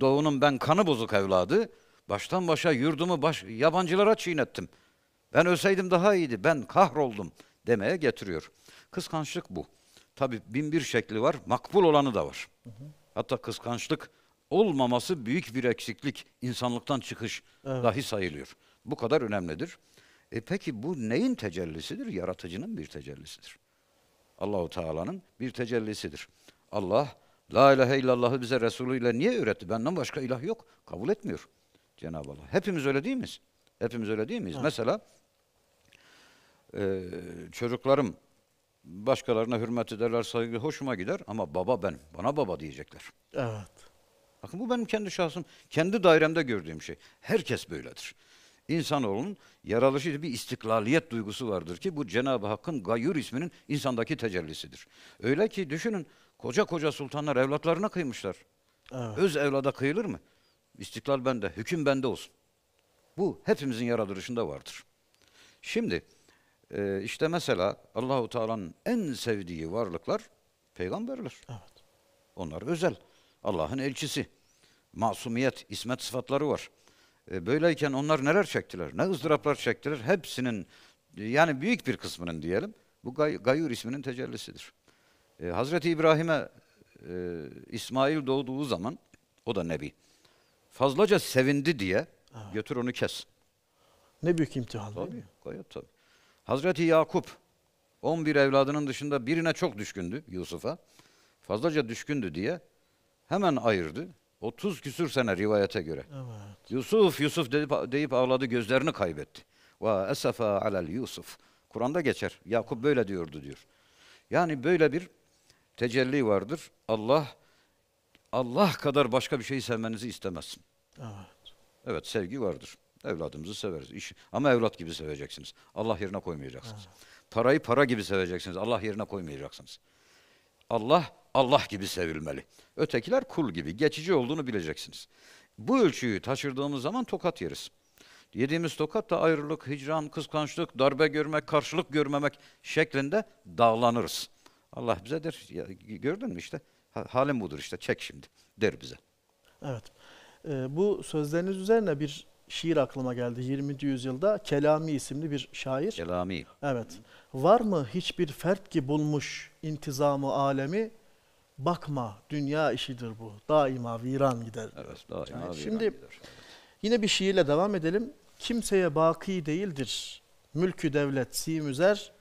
doğunun ben kanı bozuk evladı, baştan başa yurdumu baş, yabancılara çiğnettim. Ben ölseydim daha iyiydi, ben kahroldum demeye getiriyor. Kıskançlık bu. Tabi bin bir şekli var, makbul olanı da var. Hatta kıskançlık olmaması büyük bir eksiklik, insanlıktan çıkış evet. dahi sayılıyor. Bu kadar önemlidir. E peki bu neyin tecellisidir? Yaratıcının bir tecellisidir. Allahu Teala'nın bir tecellisidir. Allah la ilahe illallahı bize Resulü ile niye öğretti? Benden başka ilah yok. Kabul etmiyor Cenab-ı Allah. Hepimiz öyle değil miyiz? Hepimiz öyle değil miyiz? Evet. Mesela e, çocuklarım başkalarına hürmet ederler, saygı hoşuma gider ama baba ben, bana baba diyecekler. Evet. Bakın bu benim kendi şahsım, kendi dairemde gördüğüm şey. Herkes böyledir. İnsanoğlunun yaralışıyla bir istiklaliyet duygusu vardır ki bu Cenab-ı Hakk'ın gayur isminin insandaki tecellisidir. Öyle ki düşünün Koca koca sultanlar evlatlarına kıymışlar. Evet. Öz evlada kıyılır mı? İstiklal bende, hüküm bende olsun. Bu hepimizin yaratılışında vardır. Şimdi e, işte mesela Allahu Teala'nın en sevdiği varlıklar peygamberler. Evet. Onlar özel. Allah'ın elçisi. Masumiyet, ismet sıfatları var. E, böyleyken onlar neler çektiler? Ne ızdıraplar çektiler? Hepsinin yani büyük bir kısmının diyelim bu gay gayur isminin tecellisidir. E, Hazreti İbrahim'e e, İsmail doğduğu zaman o da nebi. Fazlaca sevindi diye evet. götür onu kes. Ne büyük imtihan tabii, Gayet tabii. Hazreti Yakup 11 evladının dışında birine çok düşkündü Yusuf'a. Fazlaca düşkündü diye hemen ayırdı. 30 küsür sene rivayete göre. Evet. Yusuf Yusuf deyip, deyip ağladı gözlerini kaybetti. Ve esefa alel Yusuf. Kur'an'da geçer. Yakup böyle diyordu diyor. Yani böyle bir tecelli vardır. Allah Allah kadar başka bir şey sevmenizi istemez. Evet. Evet sevgi vardır. Evladımızı severiz. İş, ama evlat gibi seveceksiniz. Allah yerine koymayacaksınız. Evet. Parayı para gibi seveceksiniz. Allah yerine koymayacaksınız. Allah Allah gibi sevilmeli. Ötekiler kul gibi geçici olduğunu bileceksiniz. Bu ölçüyü taşırdığımız zaman tokat yeriz. Yediğimiz tokat da ayrılık, hicran, kıskançlık, darbe görmek, karşılık görmemek şeklinde dağlanırız. Allah bize der. Ya, gördün mü işte? Halim budur işte. Çek şimdi. Der bize. Evet. Ee, bu sözleriniz üzerine bir şiir aklıma geldi. 20. yüzyılda Kelami isimli bir şair. Kelami. Evet. Var mı hiçbir fert ki bulmuş intizamı alemi? Bakma dünya işidir bu. Daima viran gider. Evet daima yani viran Şimdi gider. yine bir şiirle devam edelim. Kimseye baki değildir. Mülkü devlet simüzer.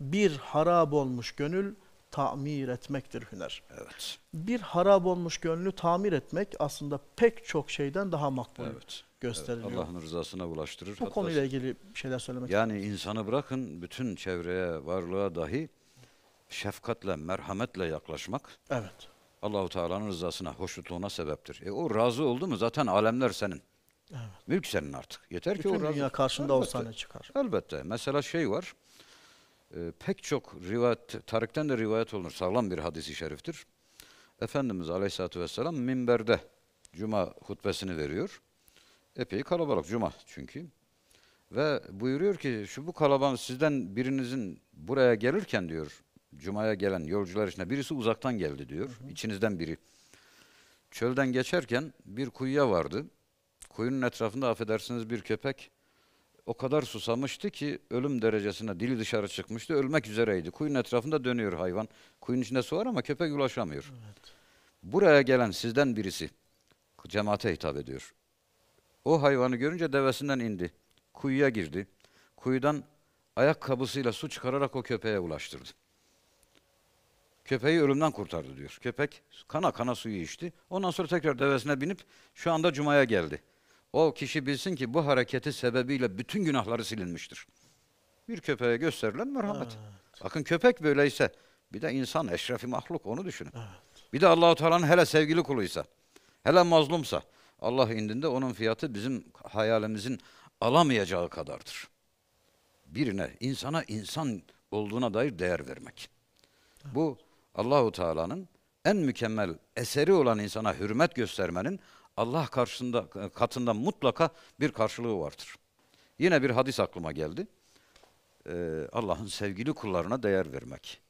Bir harab olmuş gönül tamir etmektir hüner. Evet. Bir harap olmuş gönlü tamir etmek aslında pek çok şeyden daha makbul evet. gösteriliyor. Evet. Allah'ın rızasına ulaştırır. Bu Hatta konuyla ilgili şeyler söylemek Yani istedim. insanı bırakın bütün çevreye, varlığa dahi şefkatle, merhametle yaklaşmak. Evet. Allahu Teala'nın rızasına, hoşnutluğuna sebeptir. E o razı oldu mu zaten alemler senin. Evet. Mülk senin artık. Yeter Bütün ki o razı. dünya karşında Elbette. o sahne çıkar. Elbette. Mesela şey var e, pek çok rivayet, Tarık'tan da rivayet olunur. Sağlam bir hadisi şeriftir. Efendimiz Aleyhisselatü Vesselam minberde Cuma hutbesini veriyor. Epey kalabalık Cuma çünkü. Ve buyuruyor ki şu bu kalabalığın sizden birinizin buraya gelirken diyor Cuma'ya gelen yolcular içinde birisi uzaktan geldi diyor. Hı hı. İçinizden biri. Çölden geçerken bir kuyuya vardı. Kuyunun etrafında affedersiniz bir köpek o kadar susamıştı ki ölüm derecesine dili dışarı çıkmıştı. Ölmek üzereydi. Kuyun etrafında dönüyor hayvan. Kuyun içinde su var ama köpek ulaşamıyor. Evet. Buraya gelen sizden birisi cemaate hitap ediyor. O hayvanı görünce devesinden indi. Kuyuya girdi. Kuyudan ayakkabısıyla su çıkararak o köpeğe ulaştırdı. Köpeği ölümden kurtardı diyor. Köpek kana kana suyu içti. Ondan sonra tekrar devesine binip şu anda cumaya geldi. O kişi bilsin ki bu hareketi sebebiyle bütün günahları silinmiştir. Bir köpeğe gösterilen merhamet. Evet. Bakın köpek böyleyse bir de insan eşrefi mahluk onu düşünün. Evet. Bir de Allahu Teala'nın hele sevgili kuluysa, hele mazlumsa Allah indinde onun fiyatı bizim hayalimizin alamayacağı kadardır. Birine, insana insan olduğuna dair değer vermek. Evet. Bu Allahu Teala'nın en mükemmel eseri olan insana hürmet göstermenin Allah karşında, e, katında mutlaka bir karşılığı vardır. Yine bir hadis aklıma geldi. Ee, Allah'ın sevgili kullarına değer vermek.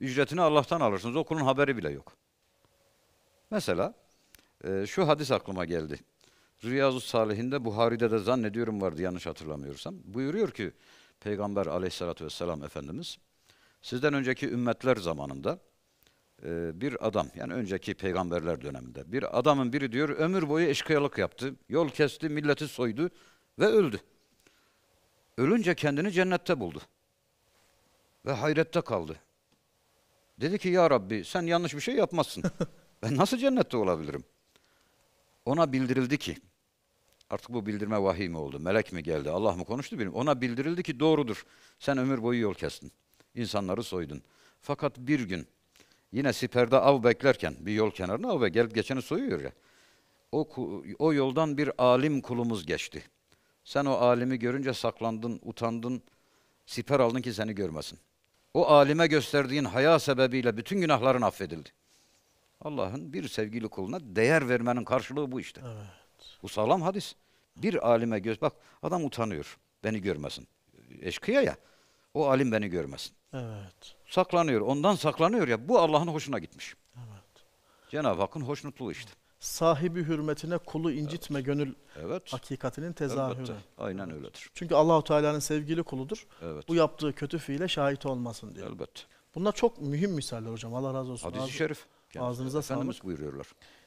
Ücretini Allah'tan alırsınız. Okulun haberi bile yok. Mesela e, şu hadis aklıma geldi. Riyazu Salihinde Buhari'de de zannediyorum vardı yanlış hatırlamıyorsam. Buyuruyor ki Peygamber aleyhissalatü vesselam Efendimiz sizden önceki ümmetler zamanında e, bir adam yani önceki peygamberler döneminde bir adamın biri diyor ömür boyu eşkıyalık yaptı. Yol kesti, milleti soydu ve öldü. Ölünce kendini cennette buldu. Ve hayrette kaldı. Dedi ki ya Rabbi sen yanlış bir şey yapmazsın. ben nasıl cennette olabilirim? Ona bildirildi ki artık bu bildirme vahiy mi oldu? Melek mi geldi? Allah mı konuştu bilmiyorum. Ona bildirildi ki doğrudur. Sen ömür boyu yol kestin. İnsanları soydun. Fakat bir gün Yine siperde av beklerken bir yol kenarına av ve gelip geçeni soyuyor ya. O, o yoldan bir alim kulumuz geçti. Sen o alimi görünce saklandın, utandın, siper aldın ki seni görmesin. O alime gösterdiğin haya sebebiyle bütün günahların affedildi. Allah'ın bir sevgili kuluna değer vermenin karşılığı bu işte. Evet. Bu sağlam hadis. Bir alime göz bak adam utanıyor. Beni görmesin. Eşkıya ya. O alim beni görmesin. Evet saklanıyor. Ondan saklanıyor ya. Bu Allah'ın hoşuna gitmiş. Evet. Cenab-ı Hakk'ın hoşnutluğu işte. Sahibi hürmetine kulu incitme gönül Evet. hakikatinin tezahürü. Elbette. Aynen öyledir. Çünkü Allahu Teala'nın sevgili kuludur. Evet. Bu yaptığı kötü fiile şahit olmasın diyor. Elbette. Bunlar çok mühim misaller hocam. Allah razı olsun. Hadis-i şerif. kendisi. ağzınıza Efendimiz buyuruyorlar.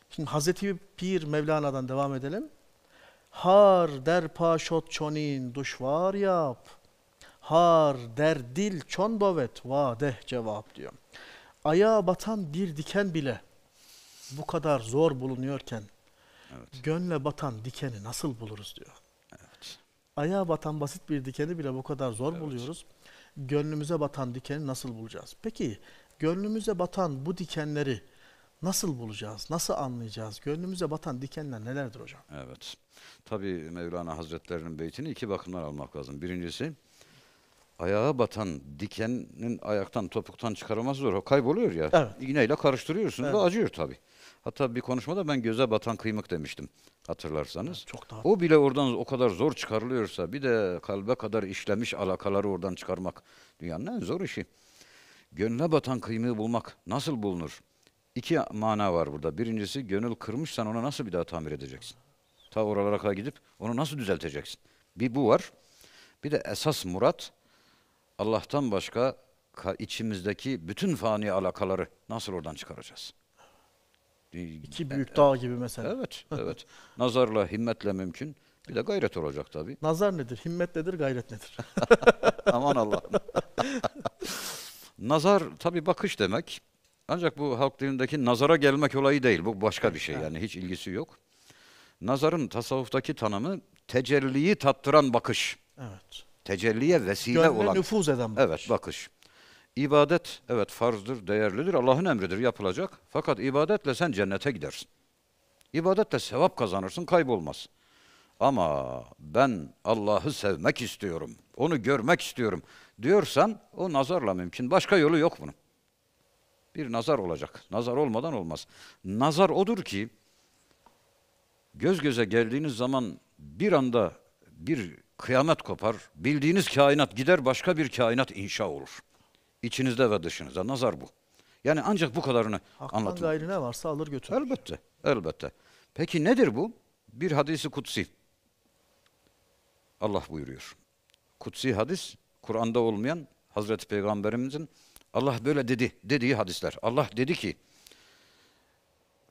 Şimdi Hazreti Pir Mevlana'dan devam edelim. Har der paşot çonin duşvar yap har der dil çon bavet vadeh cevap diyor. Ayağa batan bir diken bile bu kadar zor bulunuyorken evet. gönle batan dikeni nasıl buluruz diyor. Evet. Ayağa batan basit bir dikeni bile bu kadar zor evet. buluyoruz. Gönlümüze batan dikeni nasıl bulacağız? Peki gönlümüze batan bu dikenleri nasıl bulacağız? Nasıl anlayacağız? Gönlümüze batan dikenler nelerdir hocam? Evet. Tabii Mevlana Hazretlerinin beytini iki bakımdan almak lazım. Birincisi ayağa batan dikenin ayaktan topuktan çıkarılması zor. O kayboluyor ya. Evet. İğneyle karıştırıyorsun evet. ve acıyor tabii. Hatta bir konuşmada ben göze batan kıymık demiştim hatırlarsanız. çok daha... O bile oradan o kadar zor çıkarılıyorsa bir de kalbe kadar işlemiş alakaları oradan çıkarmak dünyanın en zor işi. Gönle batan kıymığı bulmak nasıl bulunur? İki mana var burada. Birincisi gönül kırmışsan onu nasıl bir daha tamir edeceksin? Ta oralara kadar gidip onu nasıl düzelteceksin? Bir bu var. Bir de esas murat Allah'tan başka içimizdeki bütün fani alakaları nasıl oradan çıkaracağız? İki e, büyük e, dağ gibi mesela. Evet, evet. Nazarla, himmetle mümkün. Bir de gayret olacak tabii. Nazar nedir? Himmet nedir? Gayret nedir? Aman Allah'ım. Nazar tabii bakış demek. Ancak bu halk dilindeki nazara gelmek olayı değil. Bu başka bir şey yani hiç ilgisi yok. Nazarın tasavvuftaki tanımı tecelliyi tattıran bakış. Evet tecelliye vesile Gönlü olan. nüfuz eden bakış. Evet bakış. İbadet evet farzdır, değerlidir, Allah'ın emridir yapılacak. Fakat ibadetle sen cennete gidersin. İbadetle sevap kazanırsın, kaybolmaz. Ama ben Allah'ı sevmek istiyorum, onu görmek istiyorum diyorsan o nazarla mümkün. Başka yolu yok bunun. Bir nazar olacak. Nazar olmadan olmaz. Nazar odur ki göz göze geldiğiniz zaman bir anda bir Kıyamet kopar, bildiğiniz kainat gider başka bir kainat inşa olur. İçinizde ve dışınızda nazar bu. Yani ancak bu kadarını Aklından anlatın. gayri ne varsa alır götürür. Elbette, elbette. Peki nedir bu? Bir hadisi kutsi. Allah buyuruyor. Kutsi hadis, Kur'an'da olmayan Hazreti Peygamberimizin Allah böyle dedi dediği hadisler. Allah dedi ki,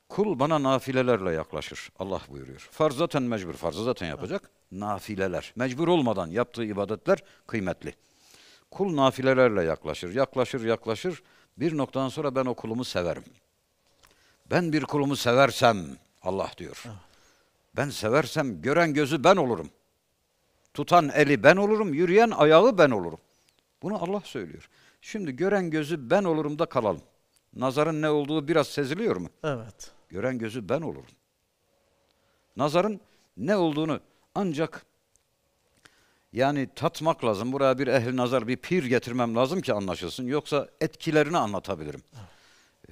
Kul bana nafilelerle yaklaşır. Allah buyuruyor. Farz zaten mecbur. farz zaten yapacak. Nafileler. Mecbur olmadan yaptığı ibadetler kıymetli. Kul nafilelerle yaklaşır. Yaklaşır, yaklaşır. Bir noktadan sonra ben o kulumu severim. Ben bir kulumu seversem Allah diyor. Ah. Ben seversem gören gözü ben olurum. Tutan eli ben olurum, yürüyen ayağı ben olurum. Bunu Allah söylüyor. Şimdi gören gözü ben olurum da kalalım. Nazarın ne olduğu biraz seziliyor mu? Evet gören gözü ben olurum. Nazarın ne olduğunu ancak yani tatmak lazım. Buraya bir ehli nazar, bir pir getirmem lazım ki anlaşılsın. Yoksa etkilerini anlatabilirim. Evet.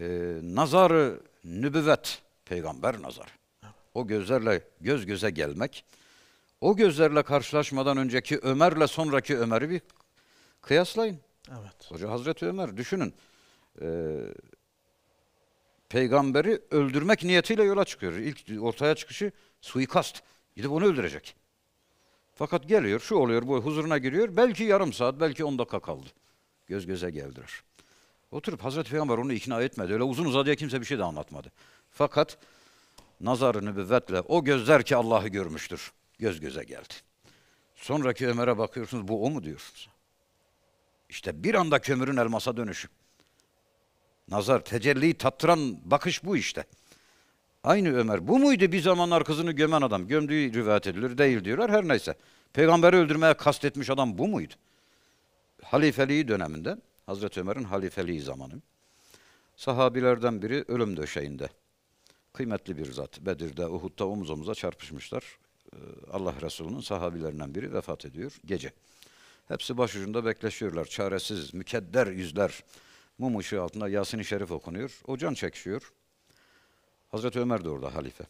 Ee, nazarı nübüvvet, peygamber nazar. O gözlerle göz göze gelmek. O gözlerle karşılaşmadan önceki Ömer'le sonraki Ömer'i bir kıyaslayın. Evet. Hoca Hazreti Ömer düşünün. Ee, peygamberi öldürmek niyetiyle yola çıkıyor. İlk ortaya çıkışı suikast. Gidip onu öldürecek. Fakat geliyor, şu oluyor, bu huzuruna giriyor. Belki yarım saat, belki on dakika kaldı. Göz göze geldiler. Oturup Hazreti Peygamber onu ikna etmedi. Öyle uzun uzadıya kimse bir şey de anlatmadı. Fakat nazarını nübüvvetle o gözler ki Allah'ı görmüştür. Göz göze geldi. Sonraki Ömer'e bakıyorsunuz bu o mu diyorsunuz? İşte bir anda kömürün elmasa dönüşü. Nazar, tecelliyi tattıran bakış bu işte. Aynı Ömer. Bu muydu bir zamanlar kızını gömen adam? Gömdüğü rivayet edilir. Değil diyorlar. Her neyse. Peygamberi öldürmeye kastetmiş adam bu muydu? Halifeliği döneminde, Hazreti Ömer'in halifeliği zamanı. Sahabilerden biri ölüm döşeğinde. Kıymetli bir zat. Bedir'de, Uhud'da omuz omuza çarpışmışlar. Ee, Allah Resulü'nün sahabilerinden biri vefat ediyor gece. Hepsi başucunda bekleşiyorlar. Çaresiz, mükedder yüzler. Mum ışığı altında Yasin-i Şerif okunuyor. O can çekişiyor. Hazreti Ömer de orada halife.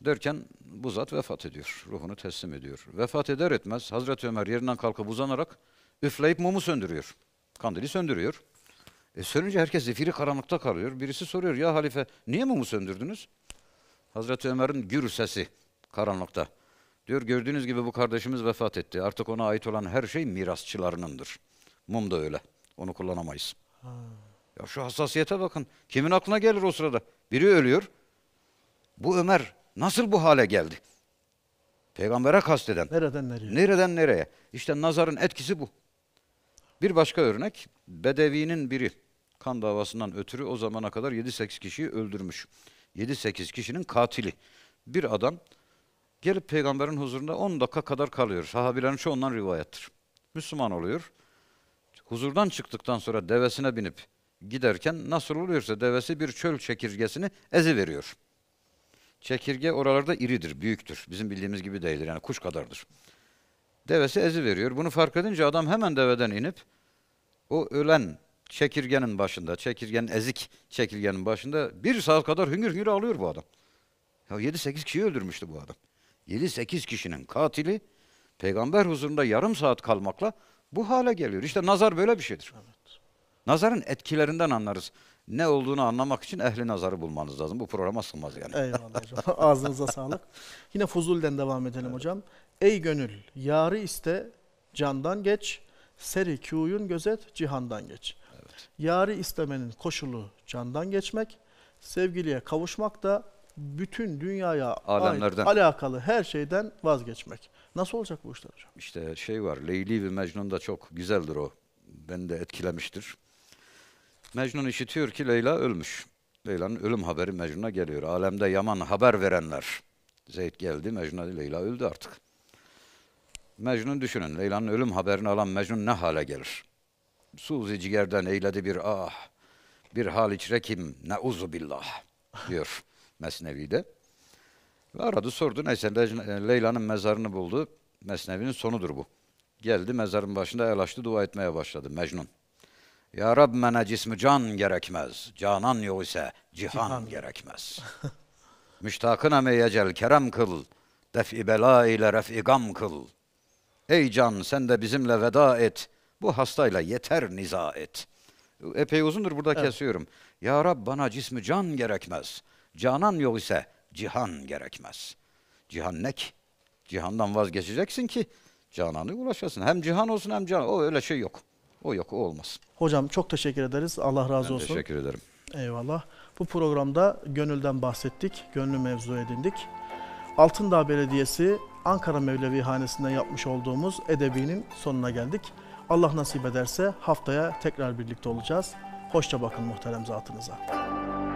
Derken bu zat vefat ediyor. Ruhunu teslim ediyor. Vefat eder etmez Hazreti Ömer yerinden kalkıp uzanarak üfleyip mumu söndürüyor. Kandili söndürüyor. E sönünce herkes zifiri karanlıkta kalıyor. Birisi soruyor ya halife niye mumu söndürdünüz? Hazreti Ömer'in gür sesi karanlıkta. Diyor gördüğünüz gibi bu kardeşimiz vefat etti. Artık ona ait olan her şey mirasçılarınındır. Mum da öyle. Onu kullanamayız. Ya şu hassasiyete bakın. Kimin aklına gelir o sırada? Biri ölüyor. Bu Ömer nasıl bu hale geldi? Peygambere kasteden. Nereden nereye? Nereden nereye? İşte nazarın etkisi bu. Bir başka örnek. Bedevi'nin biri kan davasından ötürü o zamana kadar 7-8 kişiyi öldürmüş. 7-8 kişinin katili. Bir adam gelip peygamberin huzurunda 10 dakika kadar kalıyor. Sahabilerin çoğundan rivayettir. Müslüman oluyor huzurdan çıktıktan sonra devesine binip giderken nasıl oluyorsa devesi bir çöl çekirgesini ezi veriyor. Çekirge oralarda iridir, büyüktür. Bizim bildiğimiz gibi değildir yani kuş kadardır. Devesi ezi veriyor. Bunu fark edince adam hemen deveden inip o ölen çekirgenin başında, çekirgenin ezik çekirgenin başında bir saat kadar hüngür hüngür ağlıyor bu adam. Ya 7-8 kişiyi öldürmüştü bu adam. 7-8 kişinin katili peygamber huzurunda yarım saat kalmakla bu hale geliyor. İşte nazar böyle bir şeydir. Evet. Nazarın etkilerinden anlarız. Ne olduğunu anlamak için ehli nazarı bulmanız lazım. Bu programa sığmaz yani. Eyvallah hocam. Ağzınıza sağlık. Yine Fuzul'den devam edelim evet. hocam. Ey gönül, yarı iste, candan geç, seri kuyun gözet, cihandan geç. Evet. Yarı istemenin koşulu candan geçmek, sevgiliye kavuşmak da bütün dünyaya Alemlerden. ait alakalı her şeyden vazgeçmek. Nasıl olacak bu işler hocam? İşte şey var, Leyli ve da çok güzeldir o. Beni de etkilemiştir. Mecnun işitiyor ki Leyla ölmüş. Leyla'nın ölüm haberi Mecnun'a geliyor. Alemde yaman haber verenler. Zeyd geldi, Mecnun'a Leyla öldü artık. Mecnun düşünün, Leyla'nın ölüm haberini alan Mecnun ne hale gelir? Suzi ciğerden eyledi bir ah, bir hal içre kim, ne uzu billah diyor. Mesnevi'de. Ve aradı sordu. Neyse Leyla'nın mezarını buldu. Mesnevi'nin sonudur bu. Geldi mezarın başında el açtı dua etmeye başladı Mecnun. Ya Rab mene cismi can gerekmez. Canan yok ise cihan, cihan. gerekmez. Müştakın emeyecel kerem kıl. Def'i bela ile ref'i gam kıl. Ey can sen de bizimle veda et. Bu hastayla yeter niza et. Epey uzundur burada evet. kesiyorum. Ya Rab bana cismi can gerekmez. Canan yok ise cihan gerekmez. Cihan ne ki? Cihandan vazgeçeceksin ki cananı ulaşasın. Hem cihan olsun hem can. O öyle şey yok. O yok, o olmaz. Hocam çok teşekkür ederiz. Allah razı ben olsun. Teşekkür ederim. Eyvallah. Bu programda gönülden bahsettik, gönlü mevzu edindik. Altındağ Belediyesi Ankara Mevlevi Hanesi'nden yapmış olduğumuz edebinin sonuna geldik. Allah nasip ederse haftaya tekrar birlikte olacağız. Hoşça bakın muhterem zatınıza.